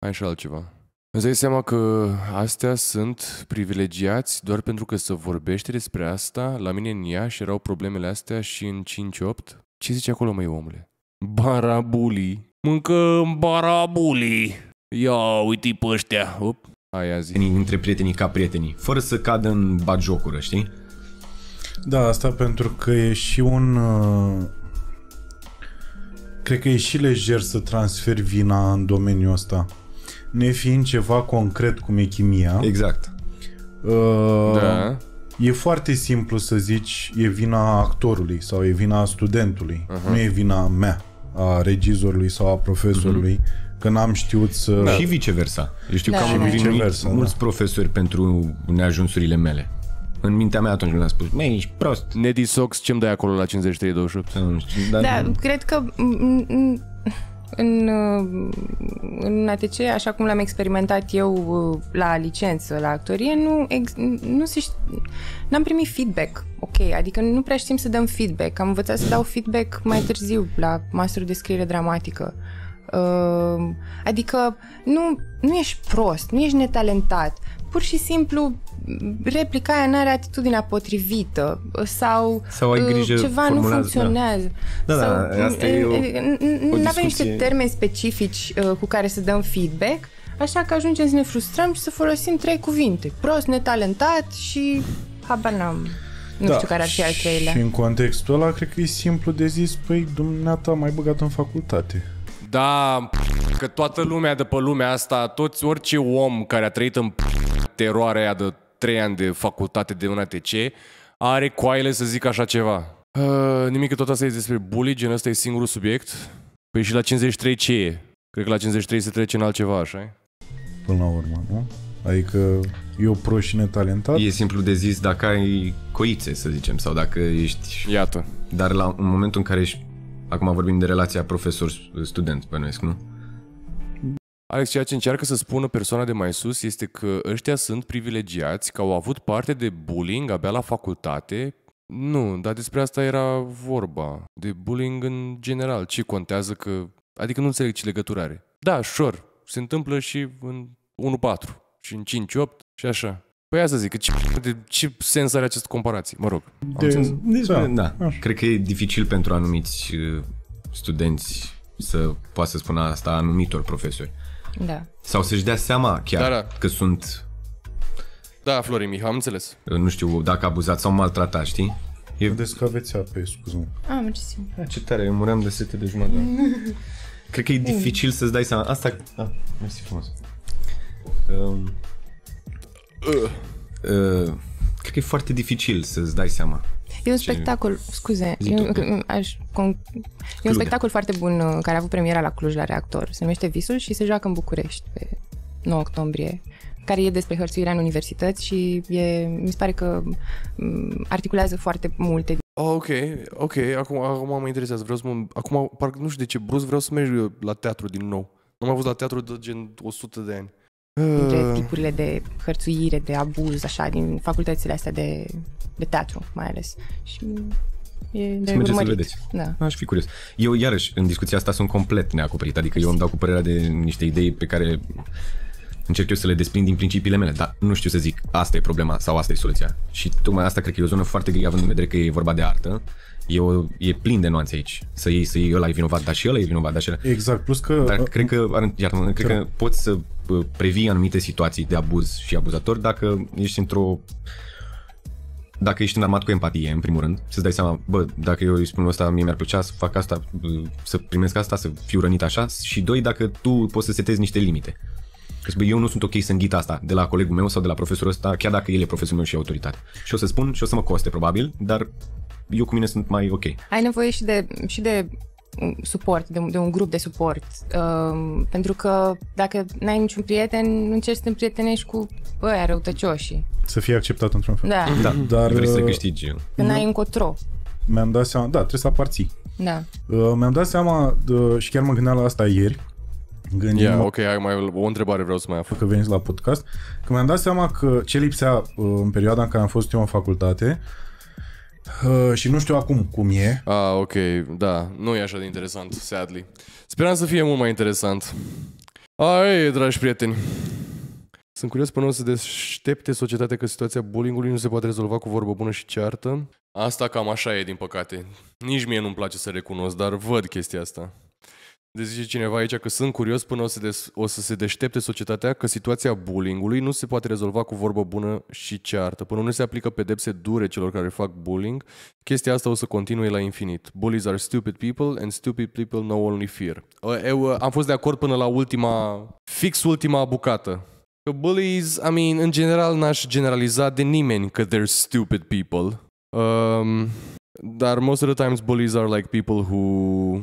Ai și altceva. Îți dai seama că astea sunt privilegiați doar pentru că se vorbește despre asta. La mine în Iași erau problemele astea și în 5-8. Ce zice acolo, măi, omule? Barabuli. Mâncăm barabuli. Ia uite pe ăștia. Up. Aia zi. Între prietenii ca prietenii, fără să cadă în bagiocură, știi? Da, asta pentru că e și un, uh, cred că e și lejer să transfer vina în domeniul ăsta. ne fiind ceva concret cum e chimia. Exact. Uh, da. E foarte simplu să zici e vina actorului sau e vina studentului. Uh-huh. Nu e vina mea, a regizorului sau a profesorului. Uh-huh că n-am știut să... Da. Și viceversa. Eu știu da. că am da. mulți profesori pentru neajunsurile mele în mintea mea atunci când a spus, mei, ești prost. Nedi Sox, ce-mi dai acolo la 53-28? Da, da, cred că în, în ATC, așa cum l-am experimentat eu uh, la licență, la actorie, nu, ex, nu se ști, n-am primit feedback, ok, adică nu prea știm să dăm feedback. Am învățat să dau feedback mai târziu la masterul de scriere dramatică. Uh, adică nu, nu ești prost, nu ești netalentat, pur și simplu replica aia n-are atitudinea potrivită sau, sau ai uh, grijă ceva nu da. funcționează. Da, da, da Nu avem niște termeni specifici uh, cu care să dăm feedback, așa că ajungem să ne frustrăm și să folosim trei cuvinte. Prost, netalentat și habar n-am. Nu da. știu care ar fi al treilea. Și în contextul ăla, cred că e simplu de zis, păi, dumneata, mai băgat în facultate. Da, că toată lumea de pe lumea asta, toți orice om care a trăit în teroarea de trei ani de facultate de un ATC are coaile să zic așa ceva. Uh, nimic că tot asta e despre bully, gen ăsta e singurul subiect. Păi și la 53 ce e? Cred că la 53 se trece în altceva, așa Până la urmă, nu? Adică e o proșine talentat. E simplu de zis dacă ai coițe, să zicem, sau dacă ești... Iată. Dar la un momentul în care ești... Acum vorbim de relația profesor-student, bănuiesc, nu? Alex, ceea ce încearcă să spună persoana de mai sus este că ăștia sunt privilegiați, că au avut parte de bullying abia la facultate. Nu, dar despre asta era vorba. De bullying în general. Ce contează că... Adică nu înțeleg ce legătură are. Da, sure, se întâmplă și în 1-4 și în 5-8 și așa. Păi să zic, că ce, de, ce sens are această comparație? Mă rog. De, da, da. Cred că e dificil pentru anumiți uh, studenți să poată să spună asta anumitor profesori. Da. Sau să-și dea seama chiar da, da. că sunt... Da, Florin Miha, am înțeles. Nu știu dacă abuzat sau maltratat, știi? E... Vedeți că aveți apă, scuze-mă. Am, ce simt. Ah, ce tare, eu muream de sete de jumătate. <laughs> Cred că e dificil să-ți dai seama. Asta... Da, mersi frumos. Um... Uh. Uh. Cred că e foarte dificil să-ți dai seama E un spectacol, ce... scuze, e un, <laughs> aș, con, e un spectacol foarte bun uh, care a avut premiera la Cluj, la Reactor. Se numește Visul și se joacă în București pe 9 octombrie care e despre hărțuirea în universități și e, mi se pare că mm, articulează foarte multe Oh, ok, ok, acum, acum mă interesează. Vreau să mă... Acum, parcă nu știu de ce, brusc vreau să merg la teatru din nou. Nu Am avut la teatru de gen 100 de ani dintre tipurile de hărțuire, de abuz, așa, din facultățile astea de, de teatru, mai ales. Și E de să să vedeți. Da. Aș fi curios. Eu, iarăși, în discuția asta sunt complet neacoperit, adică eu îmi dau cu părerea de niște idei pe care încerc eu să le desprind din principiile mele, dar nu știu să zic asta e problema sau asta e soluția. Și tocmai asta cred că e o zonă foarte grea, având în vedere că e vorba de artă E, o, e plin de nuanțe aici. Să iei, să iei ăla e vinovat, dar și ăla e vinovat, dar și ăla. Exact, plus că... Dar cred că, iar, cred că, că poți să previi anumite situații de abuz și abuzator dacă ești într-o dacă ești înarmat cu empatie, în primul rând, să-ți dai seama, bă, dacă eu îi spun asta, mie mi-ar plăcea să fac asta, să primesc asta, să fiu rănit așa, și doi, dacă tu poți să setezi niște limite. Că eu nu sunt ok să înghit asta de la colegul meu sau de la profesorul ăsta, chiar dacă el e profesorul meu și autoritate. Și o să spun și o să mă coste, probabil, dar eu cu mine sunt mai ok. Ai nevoie și de, și de suport, de, de un grup de suport. Uh, pentru că dacă n-ai niciun prieten, nu încerci să te împrietenești cu ăia răutăcioșii. Să fie acceptat într-un fel. Da. da. Dar, Vrei să uh, câștigi. Când n-ai încotro. Mi-am dat seama, da, trebuie să aparții. Da. Uh, mi-am dat seama, uh, și chiar mă gândeam la asta ieri, gândim... Yeah, ok, ai mai o întrebare vreau să mai aflu. Că veniți la podcast. Că mi-am dat seama că ce lipsea uh, în perioada în care am fost eu în facultate Uh, și nu știu acum cum e. Ah, ok, da. Nu e așa de interesant, sadly. Speram să fie mult mai interesant. Ai, dragi prieteni. Sunt curios până o să deștepte societatea că situația bullying nu se poate rezolva cu vorbă bună și ceartă. Asta cam așa e, din păcate. Nici mie nu-mi place să recunosc, dar văd chestia asta de zice cineva aici că sunt curios până o să, des, o să se deștepte societatea că situația bullyingului nu se poate rezolva cu vorbă bună și ceartă. Până nu se aplică pedepse dure celor care fac bullying, chestia asta o să continue la infinit. Bullies are stupid people and stupid people know only fear. Ă, Eu ă, am fost de acord până la ultima, fix ultima bucată. Că bullies, I mean, în general n-aș generaliza de nimeni că they're stupid people. Um, dar most of the times bullies are like people who...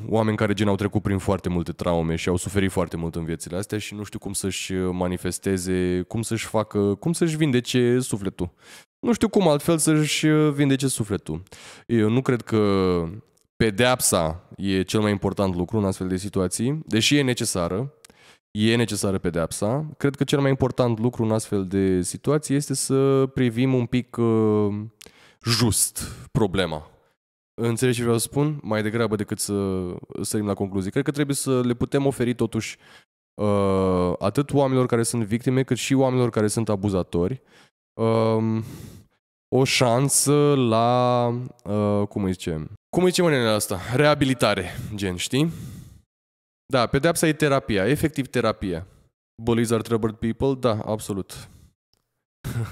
Oameni care gen au trecut prin foarte multe traume și au suferit foarte mult în viețile astea și nu știu cum să-și uh, manifesteze, cum să-și facă, cum să-și vindece sufletul. Nu știu cum altfel să-și uh, vindece sufletul. Eu nu cred că pedeapsa e cel mai important lucru în astfel de situații, deși e necesară, e necesară pedeapsa. Cred că cel mai important lucru în astfel de situații este să privim un pic uh, just problema Înțelegi ce vreau să spun? Mai degrabă decât să sărim la concluzii. Cred că trebuie să le putem oferi totuși uh, atât oamenilor care sunt victime, cât și oamenilor care sunt abuzatori, uh, o șansă la, uh, cum îi zicem, cum îi zicem în asta? Reabilitare, gen, știi? Da, pedeapsa e terapia, efectiv terapia. Bullies are troubled people? Da, absolut.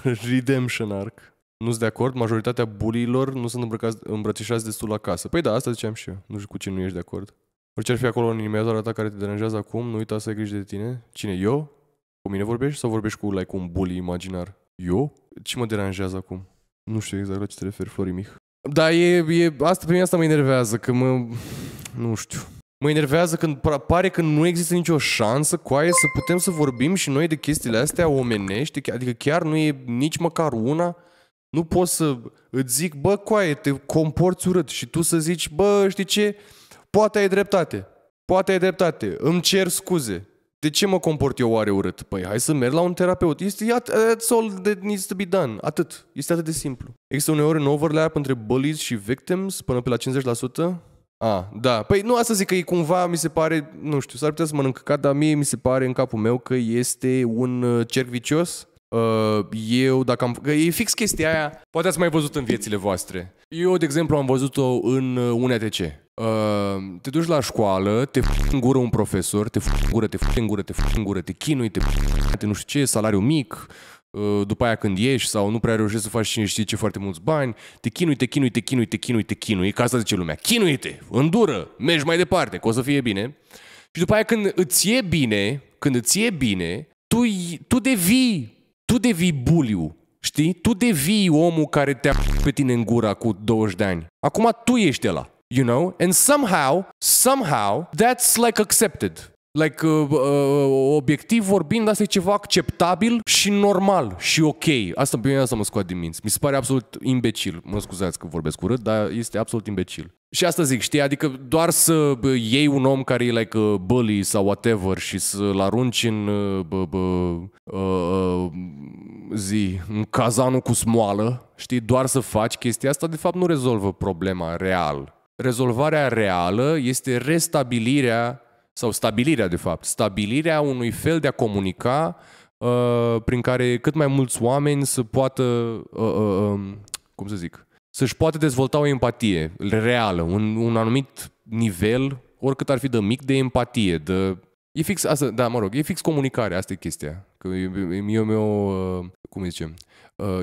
<laughs> Redemption arc nu sunt de acord, majoritatea bulilor nu sunt îmbrățișați destul la casă. Păi da, asta ziceam și eu. Nu știu cu cine nu ești de acord. Orice ar fi acolo în imediatoarea ta care te deranjează acum, nu uita să ai grijă de tine. Cine, eu? Cu mine vorbești sau vorbești cu like, un bully imaginar? Eu? Ce mă deranjează acum? Nu știu exact la ce te referi, Florimich? Da, e, e, asta pe mine asta mă enervează, că mă... Nu știu. Mă enervează când pare că nu există nicio șansă cu aia să putem să vorbim și noi de chestiile astea omenești, adică chiar nu e nici măcar una nu pot să îți zic, bă, coaie, te comporți urât și tu să zici, bă, știi ce, poate ai dreptate, poate ai dreptate, îmi cer scuze. De ce mă comport eu oare urât? Păi hai să merg la un terapeut. Este that's all that needs to be done. Atât. Este atât de simplu. Există uneori un overlap între bullies și victims până pe la 50%? A, da. Păi nu asta zic că e cumva, mi se pare, nu știu, s-ar putea să mănânc cat, dar mie mi se pare în capul meu că este un uh, cerc vicios Uh, eu, dacă am... Că e fix chestia aia, poate ați mai văzut în viețile voastre. Eu, de exemplu, am văzut-o în ATC. Uh, uh, te duci la școală, te f- în gură un profesor, te f- în gură, te f- în gură, te f- în gură, te chinui, te f- te nu știu ce, salariu mic, uh, după aia când ieși sau nu prea reușești să faci cine știe ce foarte mulți bani, te chinui, te chinui, te chinui, te chinui, te chinui, ca asta zice lumea, chinuite, îndură, mergi mai departe, că o să fie bine. Și după aia când îți e bine, când îți e bine, tu, tu devii tu devii buliu, știi? Tu devii omul care te-a <laughs> pe tine în gura cu 20 de ani. Acum tu ești la. You know? And somehow, somehow, that's like accepted. Like, uh, uh, uh, obiectiv vorbind, asta e ceva acceptabil și normal și ok. Asta pe mine asta mă scoate din minți. Mi se pare absolut imbecil. Mă scuzați că vorbesc urât, dar este absolut imbecil. Și asta zic, știi, adică doar să iei un om care e like uh, bully sau whatever și să-l arunci în uh, bă, bă, uh, zi, în cazanul cu smoală, știi, doar să faci chestia asta, de fapt nu rezolvă problema real. Rezolvarea reală este restabilirea sau stabilirea de fapt, stabilirea unui fel de a comunica uh, prin care cât mai mulți oameni să poată, uh, uh, um, cum să zic, să-și poată dezvolta o empatie reală, un, un anumit nivel, oricât ar fi de mic, de empatie, de... E fix asta, da, mă rog, e fix comunicarea, asta e chestia. Că eu, eu, eu uh, cum zicem,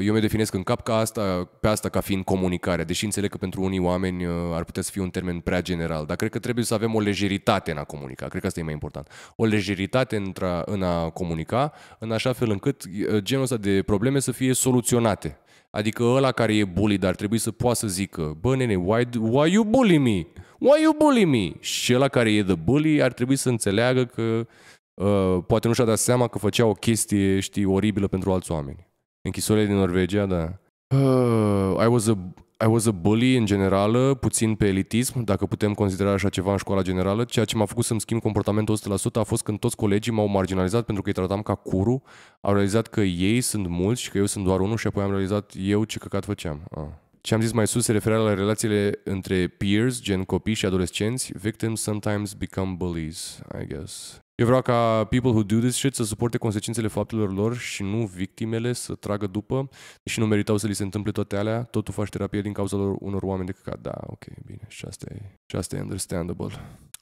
eu mi definesc în cap ca asta, pe asta ca fiind comunicarea, deși înțeleg că pentru unii oameni uh, ar putea să fie un termen prea general, dar cred că trebuie să avem o lejeritate în a comunica, cred că asta e mai important. O lejeritate în a comunica, în așa fel încât uh, genul ăsta de probleme să fie soluționate. Adică ăla care e bully, dar trebuie să poată să zică, bă nene, why, why you bully me? Why you bully me? Și ăla care e de bully ar trebui să înțeleagă că uh, poate nu și-a dat seama că făcea o chestie, știi, oribilă pentru alți oameni. Închisorile din Norvegia, da. Uh, I was a I was a bully în generală, puțin pe elitism, dacă putem considera așa ceva în școala generală. Ceea ce m-a făcut să-mi schimb comportamentul 100% a fost când toți colegii m-au marginalizat pentru că îi tratam ca curu, au realizat că ei sunt mulți și că eu sunt doar unul și apoi am realizat eu ce căcat făceam. Uh. Ce am zis mai sus se referea la relațiile între peers, gen copii și adolescenți. Victims sometimes become bullies, I guess. Eu vreau ca people who do this shit să suporte consecințele faptelor lor și nu victimele să tragă după, deși nu meritau să li se întâmple toate alea, Totul faci terapie din cauza lor unor oameni de căcat. Da, ok, bine, și asta e, și asta e understandable.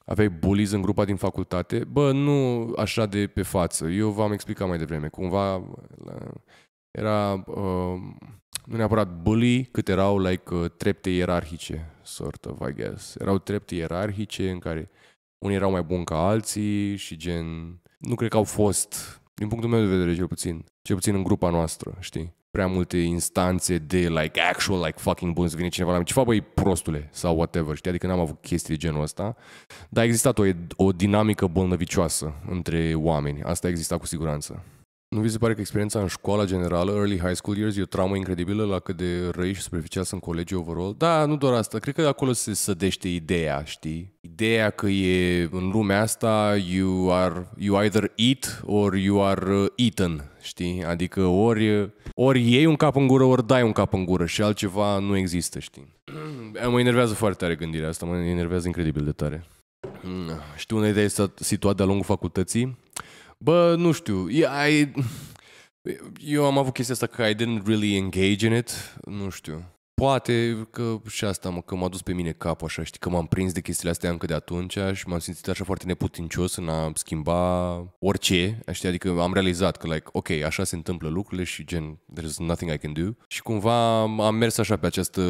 Aveai bullies în grupa din facultate? Bă, nu așa de pe față. Eu v-am explicat mai devreme. Cumva era uh, nu neapărat bully, cât erau like uh, trepte ierarhice, sort of, I guess. Erau trepte ierarhice în care unii erau mai buni ca alții și gen... Nu cred că au fost, din punctul meu de vedere cel puțin, cel puțin în grupa noastră, știi? prea multe instanțe de like actual, like fucking bun, să vine cineva la mine, fac, băi prostule sau whatever, știi? Adică n-am avut chestii de genul ăsta, dar a existat o, o dinamică bolnăvicioasă între oameni, asta exista cu siguranță. Nu vi se pare că experiența în școala generală, early high school years, e o traumă incredibilă la cât de răi și superficial sunt colegii overall? Da, nu doar asta. Cred că acolo se sădește ideea, știi? Ideea că e în lumea asta you are you either eat or you are uh, eaten, știi? Adică ori, ori iei un cap în gură, ori dai un cap în gură și altceva nu există, știi? <clears throat> mă enervează foarte tare gândirea asta, mă enervează incredibil de tare. Mm, știu unde ai stat situat de-a lungul facultății? Bă, nu știu, I, <laughs> eu am avut chestia asta că I didn't really engage in it, nu știu. Poate că și asta, mă, că m-a dus pe mine capul așa, știi, că m-am prins de chestiile astea încă de atunci și m-am simțit așa foarte neputincios în a schimba orice, știi, adică am realizat că, like, ok, așa se întâmplă lucrurile și, gen, there's nothing I can do. Și cumva am mers așa pe această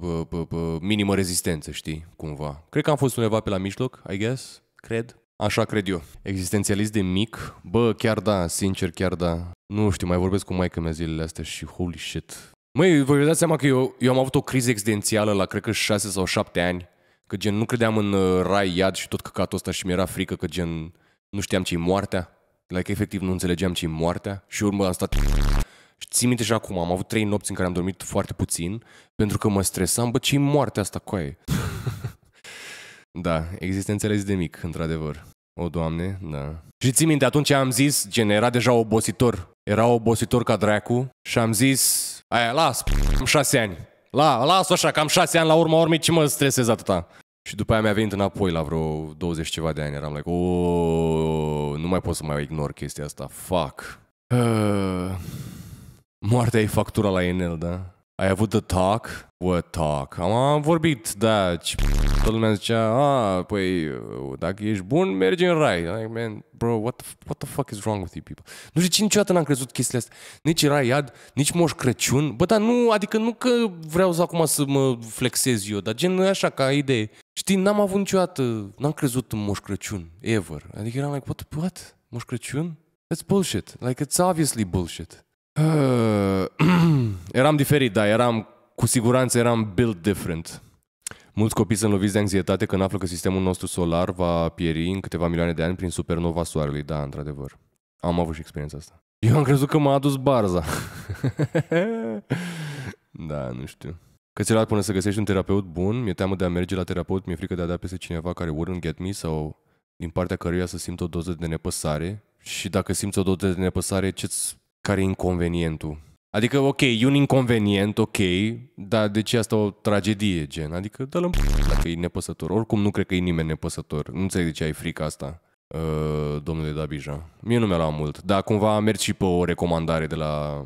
pe, pe, pe, minimă rezistență, știi, cumva. Cred că am fost undeva pe la mijloc, I guess, cred. Așa cred eu. Existențialist de mic? Bă, chiar da, sincer, chiar da. Nu știu, mai vorbesc cu maică mea zilele astea și holy shit. Măi, vă dați seama că eu, eu am avut o criză existențială la, cred că, 6 sau 7 ani. Că gen, nu credeam în uh, rai, iad și tot căcatul ăsta și mi-era frică că gen, nu știam ce-i moartea. Like, efectiv, nu înțelegeam ce-i moartea. Și urmă am stat... Și țin minte și acum, am avut trei nopți în care am dormit foarte puțin, pentru că mă stresam, bă, ce-i moartea asta, coaie? Da, existențele de mic, într-adevăr. O, Doamne, da. Și ții minte, atunci am zis, gen, era deja obositor. Era obositor ca dracu și am zis, aia, las, am șase ani. La, las-o așa, că am șase ani la urma urmei, ce mă stresez atâta? Și după aia mi-a venit înapoi la vreo 20 ceva de ani. Eram like, o, oh, nu mai pot să mai ignor chestia asta. Fuck. Uh, moartea e factura la Enel, da? Ai avut the talk? What talk? Am, am vorbit, da, și toată lumea zicea, a, păi, dacă ești bun, mergi în rai. I'm like, man, bro, what the, what the fuck is wrong with you people? Nu știu niciodată n-am crezut chestiile astea. Nici rai iad, nici Moș Crăciun. Bă, dar nu, adică nu că vreau să acum să mă flexez eu, dar gen așa, ca idee. Știi, n-am avut niciodată, n-am crezut în Moș Crăciun, ever. Adică eram like, what, what? Moș Crăciun? That's bullshit. Like, it's obviously bullshit. Uh, <clears throat> eram diferit, da, eram, cu siguranță eram built different. Mulți copii sunt loviți de anxietate când află că sistemul nostru solar va pieri în câteva milioane de ani prin supernova soarelui. Da, într-adevăr. Am avut și experiența asta. Eu am crezut că m-a adus barza. <laughs> da, nu știu. Că ți până să găsești un terapeut bun, mi-e teamă de a merge la terapeut, mi-e frică de a da peste cineva care wouldn't get me sau din partea căruia să simt o doză de nepăsare și dacă simți o doză de nepăsare, ce-ți care e inconvenientul? Adică, ok, e un inconvenient, ok, dar de ce asta o tragedie, gen? Adică, dă-l în dacă e nepăsător. Oricum, nu cred că e nimeni nepăsător. Nu înțeleg de ce ai frica asta, uh, domnule Dabija. Mie nu mi-a luat mult, dar cumva a mers și pe o recomandare de la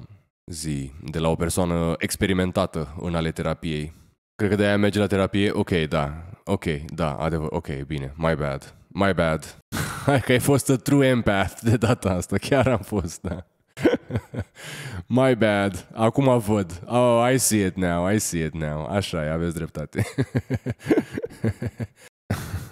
zi, de la o persoană experimentată în ale terapiei. Cred că de-aia merge la terapie, ok, da, ok, da, adevăr, ok, bine, my bad, my bad. <laughs> Hai că ai fost a true empath de data asta, chiar am fost, da. <laughs> My bad. Acum văd. Oh, I see it now. I see it now. Așa e, aveți dreptate. <laughs>